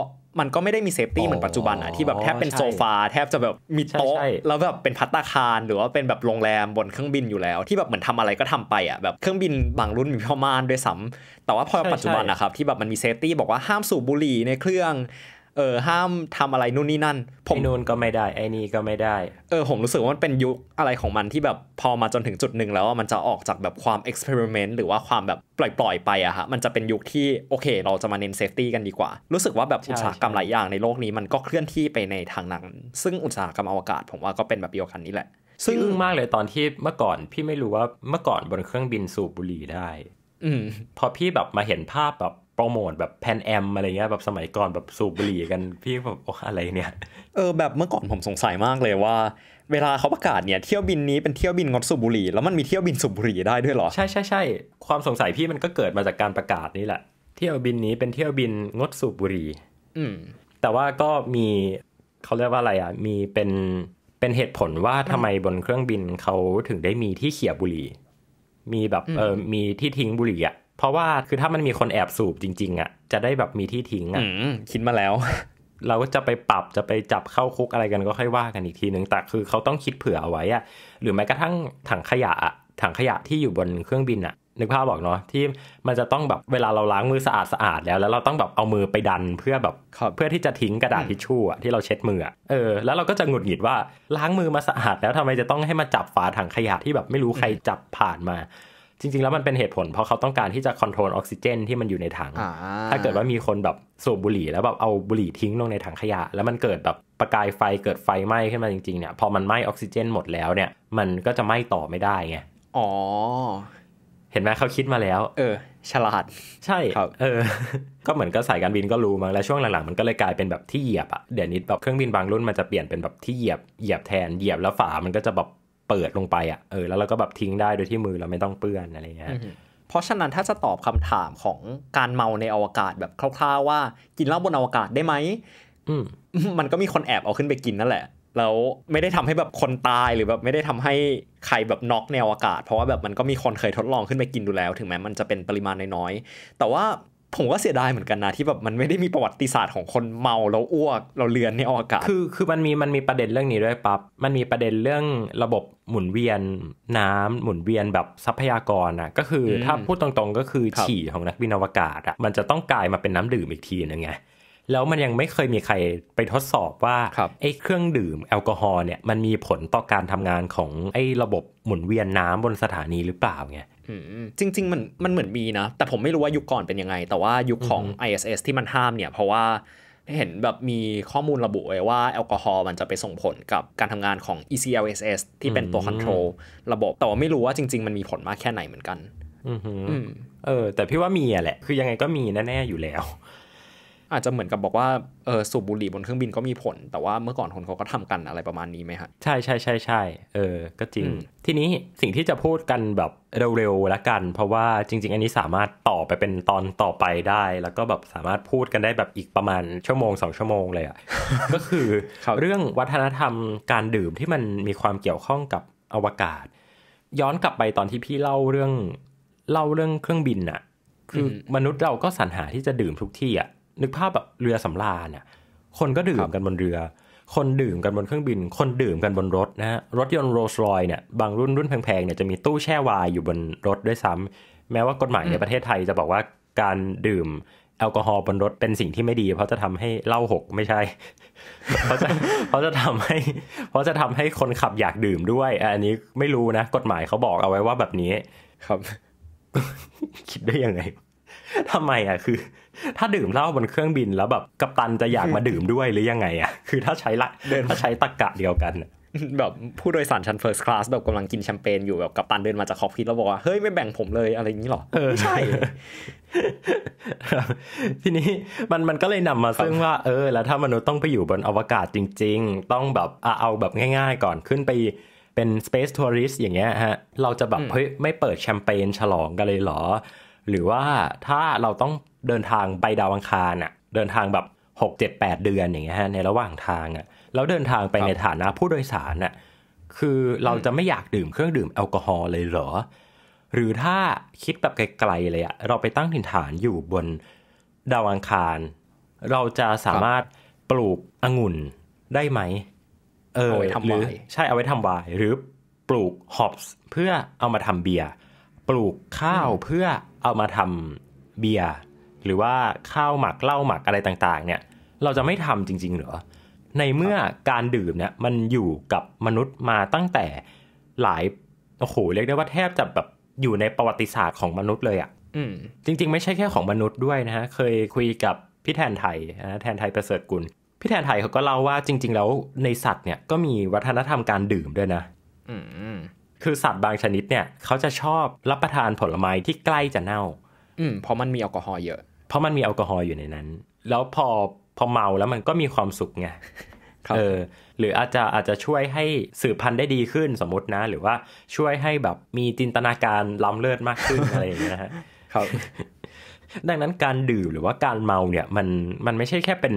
มันก็ไม่ได้มีเซฟตี้เหมือนปัจจุบันอะที่แบบแทบเป็นโซฟาแทบจะแบบมีโต๊ะแล้วแบบเป็นพัตตาคารหรือว่าเป็นแบบโรงแรมบนเครื่องบินอยู่แล้ว ที่แบบเหมือนทำอะไรก็ทำไปอะแบบเครื่องบินบางรุ่นมีพ่อมานด้วยซ้ำ แต่ว่าพอปัจจุบันนะครับที่แบบมันมีเซฟตี้บอกว่าห้ามสูบบุหรี่ในเครื่องเออห้ามทำอะไรนู่นนี่นั่นผมนู่นก็ไม่ได้ไอ้นี่ก็ไม่ได้เออผมรู้สึกว่ามันเป็นยุคอะไรของมันที่แบบพอมาจนถึงจุดหนึ่งแล้วมันจะออกจากแบบความเอ็กซ์เพร์เมนต์หรือว่าความแบบปล่อย ๆ ไปอะฮะ มันจะเป็นยุคที่โอเคเราจะมาเน้นเซฟตี้กันดีกว่า รู้สึกว่าแบบ อุตสาหกรรมหลายอย่างในโลกนี้มันก็เคลื่อนที่ไปในทางนั้น ซึ่งอุตสาหกรรมอวกาศผมว่าก็เป็นแบบเดียวกันนี้แหละซึ่งอึ้งมากเลยตอนที่เมื่อก่อนพี่ไม่รู้ว่าเมื่อก่อนบนเครื่องบินสูบบุหรี่ได้ อืพอพี่แบบมาเห็นภาพแบบโปรโมทแบบแพนแอมอะไรเงี้ยแบบสมัยก่อนแบบสูบบุหรี่กันพี่แบบโอ้อะไรเนี่ย เออแบบเมื่อก่อนผมสงสัยมากเลยว่า เวลาเขาประกาศเนี่ยเที่ยวบินนี้เป็นเที่ยวบินงดสูบบุหรี่ แล้วมันมีเที่ยวบินสูบบุหรี่ได้ด้วยเหรอใช่ใช่ใช่ความสงสัยพี่มันก็เกิดมาจากการประกาศนี่แหละเที่ยวบินนี้เป็นเที่ยวบินงดสูบบุหรี่อืมแต่ว่าก็มีเขาเรียกว่าอะไรอ่ะมีเป็นเป็นเหตุผลว่าทำไมบนเครื่องบินเขาถึงได้มีที่เขี่ยบุหรี่ มีแบบเออมีที่ทิ้งบุหรี่อ่ะเพราะว่าคือถ้ามันมีคนแอบสูบจริง ๆอะ่ะ จะได้แบบมีที่ทิ้งอะ่ะคิดมาแล้ว เราก็จะไปปรับจะไปจับเข้าคุกอะไรกันก็ค่อยว่ากันอีกทีหนึ่งแต่คือเขาต้องคิดเผื่อเอาไว้อะ่ะหรือแม้กระทั่งถังขยะถังขยะที่อยู่บนเครื่องบินอะนึกภาพบอกเนาะที่มันจะต้องแบบเวลาเราล้างมือสะอาดสะอาดแล้วแล้วเราต้องแบบเอามือไปดันเพื่อแบบเพื่อที่จะทิ้งกระดาษทิชชู่ที่เราเช็ดมืออะเออ แล้วเราก็จะหงุดหงิดว่าล้างมือมาสะอาดแล้วทำไมจะต้องให้มาจับฝาถังขยะที่แบบไม่รู้ใครจับผ่านมาจริงๆแล้วมันเป็นเหตุผลเพราะเขาต้องการที่จะคอนโทรลออกซิเจนที่มันอยู่ในถัง ถ้าเกิดว่ามีคนแบบสูบบุหรี่ แล้วแบบเอาบุหรี่ทิ้งลงในถังขยะ แล้วมันเกิดแบบประกายไฟเกิดไฟไหม้ขึ้นมาจริงๆเนี่ย พอมันไหม้ออกซิเจนหมดแล้วเนี่ยมันก็จะไหม้ต่อไม่ได้ไง อ๋อ เห็นไหมเขาคิดมาแล้ว เออ ฉลาด ใช่ครับ เออ ก็เหมือนก็สายการบินก็รู้มั้งแล้วช่วงหลังๆมันก็เลยกลายเป็นแบบที่เหยียบอะเดี๋ยวนี้แบบเครื่องบินบางรุ่นมันจะเปลี่ยนเป็นแบบที่เหยียบเหยียบแทนเหยียบแล้วฝา มันก็จะแบบเปิดลงไปอ่ะเออแล้วเราก็แบบทิ้งได้โดยที่มือเราไม่ต้องเปื้อนอะไรเงี้ยเพราะฉะนั้นถ้าจะตอบคำถามของการเมาในอวกาศแบบคร่าวๆว่า กินเหล้าบนอวกาศได้ไหมมมันก็มีคนแอบเอาขึ้นไปกินนั่นแหละ แล้วไม่ได้ทำให้แบบคนตายหรือแบบไม่ได้ทำให้ใครแบบน็อกแนวอากาศ เพราะว่าแบบมันก็มีคนเคยทดลองขึ้นไปกินดูแล้ว ถึงแม้มันจะเป็นปริมาณน้อยๆแต่ว่าผมก็เสียดายเหมือนกันนะที่แบบมันไม่ได้มีประวัติศาสตร์ของคนเมาแล้วอ้วกเราเลือนในอากาศคือคือมันมีมันมีประเด็นเรื่องนี้ด้วยปับ๊บมันมีประเด็นเรื่องระบบหมุนเวียนน้ำหมุนเวียนแบบทรัพยากรนะก็คือถ้าพูดตรงๆ ก็คือฉี่ของนักบินอวกาศอะมันจะต้องกลายมาเป็นน้ำดื่มอีกทีนึงไงแล้วมันยังไม่เคยมีใครไปทดสอบว่าไอ้เครื่องดื่มแอลกอฮอล์เนี่ยมันมีผลต่อการทำงานของไอ้ระบบหมุนเวียนน้ำบนสถานีหรือเปล่าไงจริงๆมันมันเหมือนมีนะ แต่ผมไม่รู้ว่ายุคก่อนเป็นยังไง แต่ว่ายุคของ ISS ที่มันห้ามเนี่ย เพราะว่า เห็นแบบมีข้อมูลระบุไว้ว่าแอลกอฮอล์มันจะไปส่งผลกับการทำงานของ ECLSS ที่เป็นตัวคอนโทรลระบบแต่ว่าไม่รู้ว่าจริง ๆมันมีผลมากแค่ไหนเหมือนกันเออ แต่พี่ว่ามีอ่ะแหละ คือยังไงก็มีแน่ๆอยู่แล้วอาจจะเหมือนกับบอกว่าเออสูบบุหรี่บนเครื่องบินก็มีผล แต่ว่าเมื่อก่อนคนเขาก็ทำกันอะไรประมาณนี้ไหมฮะ ใช่ใช่ใช่ใช่เออ ก็จริง ทีนี้สิ่งที่จะพูดกันแบบเร็วๆละกัน เพราะว่าจริง ๆ อันนี้สามารถต่อไปเป็นตอนต่อไปได้ แล้วก็แบบสามารถพูดกันได้แบบอีกประมาณชั่วโมงสองชั่วโมงเลยอะ่ะก็คือเรื่องวัฒนธรรมการดื่มที่มันมีความเกี่ยวข้องกับอวกาศ ย้อนกลับไปตอนที่พี่เล่าเรื่อง เล่าเรื่องเครื่องบินอะคือมนุษย์เราก็สรรหาที่จะดื่มทุกที่อ่ะนึกภาพแบบเรือสำราญอ่ะคนก็ดื่มกันบนเรือ คนดื่มกันบนเครื่องบิน คนดื่มกันบนรถนะฮะรถยนต์โรลส์รอยเนี่ยบางรุ่นรุ่นแพงๆเนี่ยจะมีตู้แช่วายอยู่บนรถด้วยซ้ำ แม้ว่ากฎหมายในประเทศไทยจะบอกว่าการดื่มแอลกอฮอล์บนรถเป็นสิ่งที่ไม่ดี เพราะจะทำให้เหล้าหกไม่ใช่ เพราะจะเพราะจะทำให้ เพราะจะทำให้คนขับอยากดื่มด้วย อันนี้ไม่รู้นะกฎหมายเขาบอกเอาไว้ว่าแบบนี้ ครับ คิดได้ยังไง ทำไมอ่ะคือถ้าดื่มเหล้าบนเครื่องบินแล้วแบบกัปตันจะอยากมาดื่มด้วยหรือยังไงอ่ะคือถ้าใช้ละถ้าใช้ตะกะเดียวกัน แบบผู้โดยสารชั้นเฟิร์สคลาสแบบกำลังกินแชมเปญอยู่แบบกัปตันเดินมาจากคอกพิทแล้วบอกว่า เฮ้ยไม่แบ่งผมเลยอะไรอย่างนี้หรอไม่ใช่ ทีนี้มันมันก็เลยนามา ซึ่งว่าเออแล้วถ้ามนุษย์ต้องไปอยู่บนอวกาศจริง ๆ ต้องแบบเอาแบบง่าย ๆ ก่อนขึ้นไปเป็น Space Tourist อย่างเงี้ยฮะ เราจะแบบเฮ้ยไม่เปิดแชมเปญ ฉลองกันเลยหรอ หรือว่าถ้าเราต้องเดินทางไปดาวอังคารอะเดินทางแบบหกเจ็ดแปดเดือนอย่างเงี้ยฮะ ในระหว่างทางอะแล้วเดินทางไปในฐานะผู้โดยสารอะคือเราจะไม่อยากดื่มเครื่องดื่มแอลกอฮอล์เลยเหรอ หรือถ้าคิดแบบไกลๆเลยอะเราไปตั้งถิ่นฐานอยู่บนดาวอังคาร เราจะสามารถปลูกองุ่นได้ไหม เออเอืไใช่เอาไว้ทำไวน์หรือปลูกฮอปส์เพื่อเอามาทำเบียร์ ปลูกข้าวเพื่อเอามาทำเบียร์หรือว่าข้าวหมักเหล้าหมักอะไรต่างๆ เนี่ย เราจะไม่ทำจริงๆหรอในเมื่อการดื่มเนี่ยมันอยู่กับมนุษย์มาตั้งแต่หลายโอ้โหเรียกได้ว่าแทบจะแบบอยู่ในประวัติศาสตร์ของมนุษย์เลยอะ่ะจริงๆไม่ใช่แค่ของมนุษย์ด้วยนะฮะเคยคุยกับพี่แทนไทยนะแทนไทยประเสริฐกุลพี่แทนไทยเขาก็เล่าว่าจริง ๆ แล้วในสัตว์เนี่ยก็มีวัฒนธรรมการดื่มด้วยนะคือสัตว์บางชนิดเนี่ยเขาจะชอบรับประทานผลไม้ที่ใกล้จะเน่าอืมเพราะมันมีแอลกอฮอล์เยอะเพราะมันมีแอลกอฮอล์อยู่ในนั้น แล้วพอพอเมาแล้วมันก็มีความสุขไงเออหรืออาจจะอาจจะช่วยให้สืบพันธุ์ได้ดีขึ้นสมมตินะ หรือว่าช่วยให้แบบมีจินตนาการล้ำเลิศมากขึ้นอะไรอย่างเงี้ยนฮะครับ ดังนั้นการดื่มหรือว่าการเมาเนี่ย มันมันไม่ใช่แค่เป็น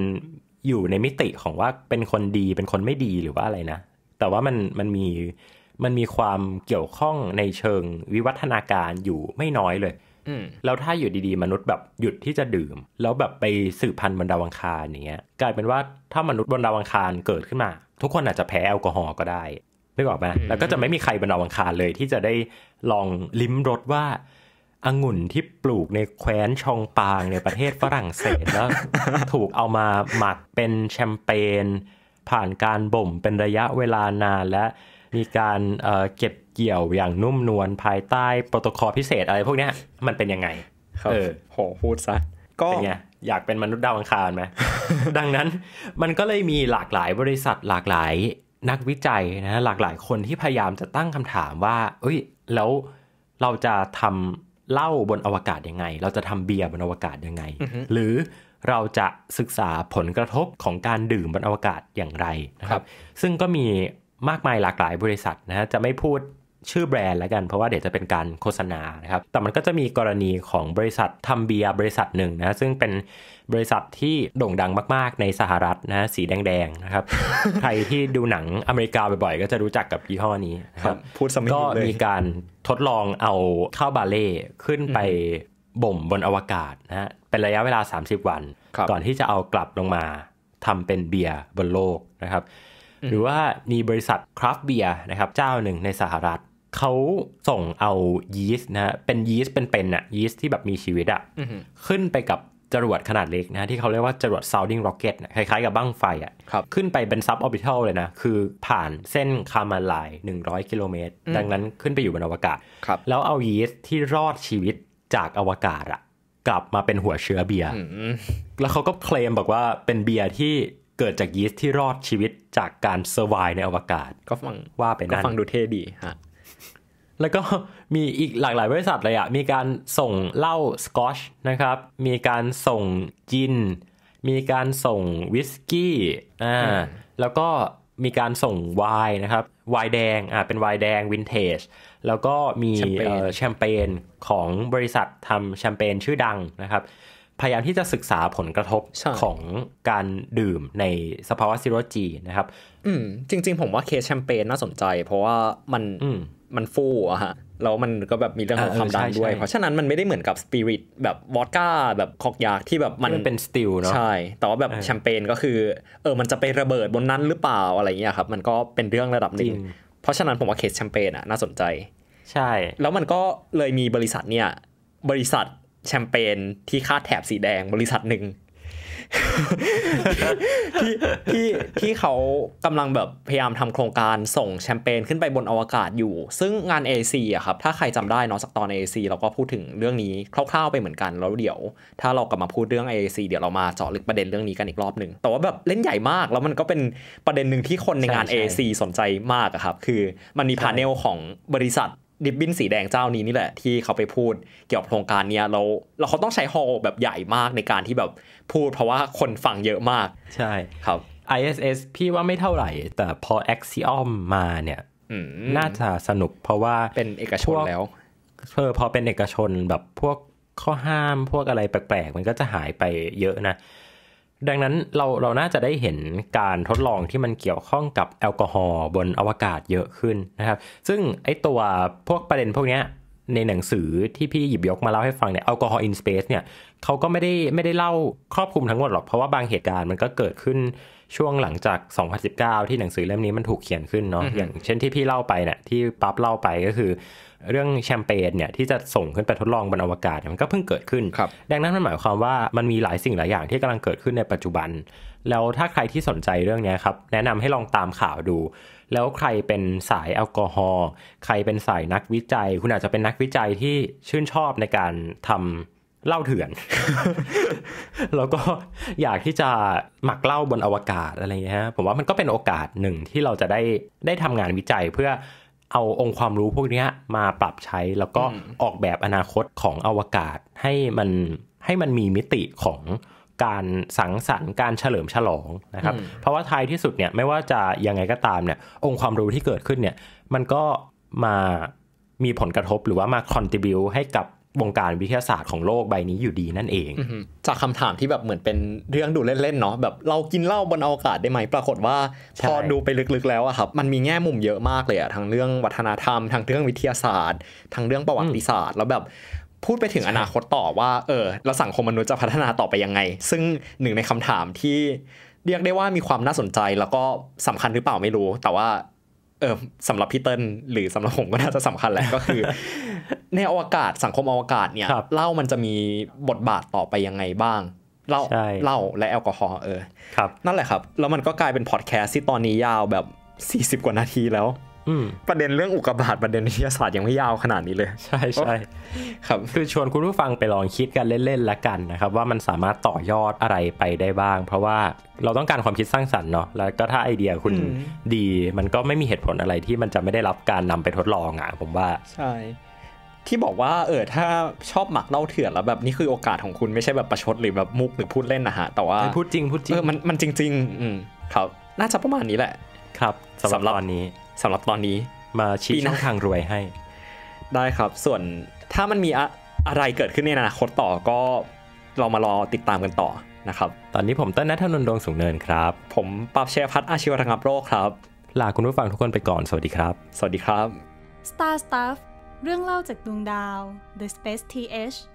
อยู่ในมิติของว่าเป็นคนดีเป็นคนไม่ดีหรือว่าอะไรนะแต่ว่ามันมันมีมันมีความเกี่ยวข้องในเชิงวิวัฒนาการอยู่ไม่น้อยเลยแล้วถ้าอยู่ดีๆมนุษย์แบบหยุดที่จะดื่ม แล้วแบบไปสืบพันธุ์บนดาวังคารอย่างเงี้ยกลายเป็นว่าถ้ามนุษย์บนดาวังคารเกิดขึ้นมา ทุกคนอาจจะแพ้แอลกอฮอล์ก็ได้ไม่บอกไหมแล้วก็จะไม่มีใครบนดาวังคารเลยที่จะได้ลองลิ้มรสว่าองุ่นที่ปลูกในแคว้นชองปางในประเทศฝรั่งเศสแล้วถูกเอามาหมักเป็นแชมเปญผ่านการบ่มเป็นระยะเวลานานและมีการเก็บเกี่ยวอย่างนุ่มนวลภายใต้โปรโตคอลพิเศษอะไรพวกเนี้ยมันเป็นยังไงเออโหพูดซะก็เป็นไงอยากเป็นมนุษย์ดาวอังคารไหมดังนั้นมันก็เลยมีหลากหลายบริษัทหลากหลายนักวิจัยนะหลากหลายคนที่พยายามจะตั้งคำถามว่าเอ้ยแล้วเราจะทำเหล้าบนอวกาศยังไง เราจะทำเบียร์บนอวกาศยังไงหรือเราจะศึกษาผลกระทบของการดื่มบนอวกาศอย่างไรนะครับ ซึ่งก็มีมากมายหลากหลายบริษัทนะฮะจะไม่พูดชื่อแบรนด์แล้วกันเพราะว่าเดี๋ยวจะเป็นการโฆษณานะครับ แต่มันก็จะมีกรณีของบริษัททำเบียร์บริษัทหนึ่งนะ ซึ่งเป็นบริษัทที่โด่งดังมากๆในสหรัฐนะสีแดงๆนะครับ ใครที่ดูหนังอเมริกาบ่อยๆ ก็จะรู้จักกับยี่ห้อนี้ครับพูดสมิธเลยก็มีการทดลองเอาข้าวบาเล่ขึ้นไปบ่มบนอวกาศนะฮะเป็นระยะเวลา 30 วันก่อนที่จะเอากลับลงมาทำเป็นเบียร์บนโลกนะครับ หรือว่ามีบริษัทคราฟเบียร์นะครับเจ้าหนึ่งในสหรัฐเขาส่งเอายีสต์นะ เป็นยีสต์เป็นๆอะยีสต์ที่แบบมีชีวิตอะขึ้นไปกับจรวดขนาดเล็กนะ ที่เขาเรียกว่าจรวด sounding rocket คล้ายๆกับบ้างไฟอะับขึ้นไปเป็นบออร์บิทัลเลยนะ คือผ่านเส้นคาร์มาไลน์100กิโลเมตรดังนั้นขึ้นไปอยู่บนอวกาศ แล้วเอายีสต์ที่รอดชีวิตจากอวกาศอะกลับมาเป็นหัวเชื้อเบียร์แล้วเขาก็เคลมบอกว่าเป็นเบียร์ที่เกิดจากยีสต์ที่รอดชีวิตจากการเซอร์ไวในอวกาศ ก็ฟังว่าไปนั่นก็ฟังดูเท่ดีฮะแล้วก็มีอีกหลากหลายบริษัทเลยอะมีการส่งเหล้าสกอชนะครับ มีการส่งจิน มีการส่งวิสกี้ อ่า แล้วก็มีการส่งไวน์นะครับ ไวน์แดง อ่าเป็นไวน์แดงวินเทจ แล้วก็มีแชมเปญของบริษัททำแชมเปญชื่อดังนะครับ พยายามที่จะศึกษาผลกระทบของการดื่มในสภาวะซิโรจีนะครับอืมจริง ๆผมว่าเคสแชมเปญน่าสนใจ เพราะว่ามันมันฟูอะฮะแล้วมันก็แบบมีเรื่องของความดันด้วย เพราะฉะนั้นมันไม่ได้เหมือนกับสปิริตแบบวอดก้าแบบคอกยาที่แบบมันเป็นสติลเนาะใช่แต่ว่าแบบแชมเปญก็คือเออมันจะไประเบิดบนนั้นหรือเปล่าอะไรเงี้ยครับมันก็เป็นเรื่องระดับหนึ่งเพราะฉะนั้นผมว่าเคสแชมเปญอะน่าสนใจ ใช่ แล้วมันก็เลยมีบริษัทเนี่ยบริษัทแชมเปญที่คาดแถบสีแดงบริษัทหนึ่งที่ที่ ที่เขากำลังแบบพยายามทำโครงการส่งแชมเปญขึ้นไปบนอวกาศอยู่ ซึ่งงาน a ีอะครับถ้าใครจำได้เนาะจากตอน a ีเราก็พูดถึงเรื่องนี้คร่าว ๆ ไปเหมือนกัน แล้วเดี๋ยว ถ้าเรากลับมาพูดเรื่อง a ซเดี๋ยวเรามา เจาะลึกประเด็นเรื่องนี้กันอีกรอบหนึ่งแต่ว่าแบบ เล่นใหญ่มาก แล้วมันก็เป็นประเด็นหนึ่งที่คนในงาน a ซสนใจมากอะครับคือมันมีพาเนลของบริษัทดิบบินสีแดงเจ้านี้นี่แหละ ที่เขาไปพูดเกี่ยวกับโครงการนี้ยเราเราเขาต้องใช้ฮอลแบบใหญ่มากในการที่แบบพูดเพราะว่าคนฟังเยอะมาก ใช่ครับ ISS พี่ว่าไม่เท่าไหร่ แต่พอ Axiom มาเนี่ยน่าจะสนุกเพราะว่าเป็นเอกชนแล้ว เพอพอเป็นเอกชนแบบพวกข้อห้ามพวกอะไรแปลกๆ มันก็จะหายไปเยอะนะดังนั้นเราเราน่าจะได้เห็นการทดลองที่มันเกี่ยวข้องกับแอลกอฮอล์บนอวกาศเยอะขึ้นนะครับ ซึ่งไอตัวพวกประเด็นพวกนี้ในหนังสือที่พี่หยิบยกมาเล่าให้ฟังเนี่ยแอลกอฮอล์อินสเปซเนี่ยเขาก็ไม่ได้ไม่ได้เล่าครอบคลุมทั้งหมดหรอกเพราะว่าบางเหตุการณ์มันก็เกิดขึ้นช่วงหลังจาก 2019 ที่หนังสือเล่มนี้มันถูกเขียนขึ้นเนาะอย่างเช่นที่พี่เล่าไปเนี่ยที่ปั๊บเล่าไปก็คือ เรื่องแชมเปญเนี่ยที่จะส่งขึ้นไปทดลองบนอวกาศมันก็เพิ่งเกิดขึ้นดังนั้นมันหมายความว่ามันมีหลายสิ่งหลายอย่าง ที่กำลังเกิดขึ้นในปัจจุบัน แล้วถ้าใครที่สนใจเรื่องนี้ครับแนะนำให้ลองตามข่าวดู แล้วใครเป็นสายแอลกอฮอล์ใครเป็นสายนักวิจัย คุณอาจจะเป็นนักวิจัยที่ชื่นชอบในการทำเล่าเถื่อน แล้วก็อยากที่จะหมักเล่าบนอวกาศอะไรเงี้ยผมว่ามันก็เป็นโอกาสหนึ่งที่เราจะได้ได้ทำงานวิจัยเพื่อเอาองค์ความรู้พวกนี้มาปรับใช้แล้วก็ออกแบบอนาคตของอวกาศให้มันให้มันมีมิติของการสังสรรค์ การเฉลิมฉลองนะครับเพราะว่าท้ายที่สุดเนี่ย ไม่ว่าจะยังไงก็ตามเนี่ย องค์ความรู้ที่เกิดขึ้นเนี่ย มันก็มามีผลกระทบหรือว่ามาคอนติบิวให้กับวงการวิทยาศาสตร์ของโลกใบนี้อยู่ดีนั่นเอง จากคำถามที่แบบเหมือนเป็นเรื่องดูเล่นๆเนาะแบบเรากินเหล้าบนอวกาศได้ไหมปรากฏว่าพอดูไปลึกๆ แล้วอะครับ มันมีแง่มุมเยอะมากเลยอะทั้งเรื่องวัฒนธรรมทั้งเรื่องวิทยาศาสตร์ทั้งเรื่องประวัติศาสตร์แล้วแบบพูดไปถึงอนาคตต่อว่าเออเราสังคมมนุษย์จะพัฒนาต่อไปยังไง ซึ่งหนึ่งในคำถามที่เรียกได้ว่ามีความน่าสนใจแล้วก็สำคัญหรือเปล่าไม่รู้ แต่ว่าเออสำหรับพี่เติ้ลหรือสำหรับผมก็น่าจะสำคัญแหละก็คือ ในอวกาศสังคมอวกาศเนี่ยเหล้ามันจะมีบทบาทต่อไปยังไงบ้างเหล้าเลาและแอลกอฮอล์เออ นั่นแหละครับ แล้วมันก็กลายเป็นพอดแคสต์ที่ตอนนี้ยาวแบบ 40 กว่านาทีแล้วประเด็นเรื่องอุกกาบาตประเด็นวิทยาศาสตร์ยังไม่ยาวขนาดนี้เลย ใช่ใช่ครับคือชวนคุณผู้ฟังไปลองคิดกันเล่นๆละกันนะครับ ว่ามันสามารถต่อยอดอะไรไปได้บ้าง เพราะว่าเราต้องการความคิดสร้างสรรค์เนาะแล้วก็ถ้าไอเดียคุณดี มันก็ไม่มีเหตุผลอะไรที่มันจะไม่ได้รับการนำไปทดลองอ่ะ ผมว่าใช่ ที่บอกว่าเออถ้าชอบหมักเล่าเถื่อนแล้ว แบบนี่คือโอกาสของคุณไม่ใช่แบบประชดหรือแบบมุกหรือพูดเล่นนะฮะแต่ว่าพูดจริงพูดจริงเออมันมันจริง ๆ อืมครับ น่าจะประมาณนี้แหละ ครับสำหรับตอนนี้สำหรับตอนนี้มาชี้ช่องทางรวยให้ ได้ครับ ส่วนถ้ามันมีอะไรเกิดขึ้นในอนาคตต่อก็เรามารอติดตามกันต่อนะครับ ตอนนี้ผมต้นนัทนนท์ดวงสูงเนินครับ ผมปรับเชพัฒอาชีวระงับโรคครับลาคุณผู้ฟังทุกคนไปก่อน สวัสดีครับ สวัสดีครับ Star Stuff เรื่องเล่าจากดวงดาว The Space TH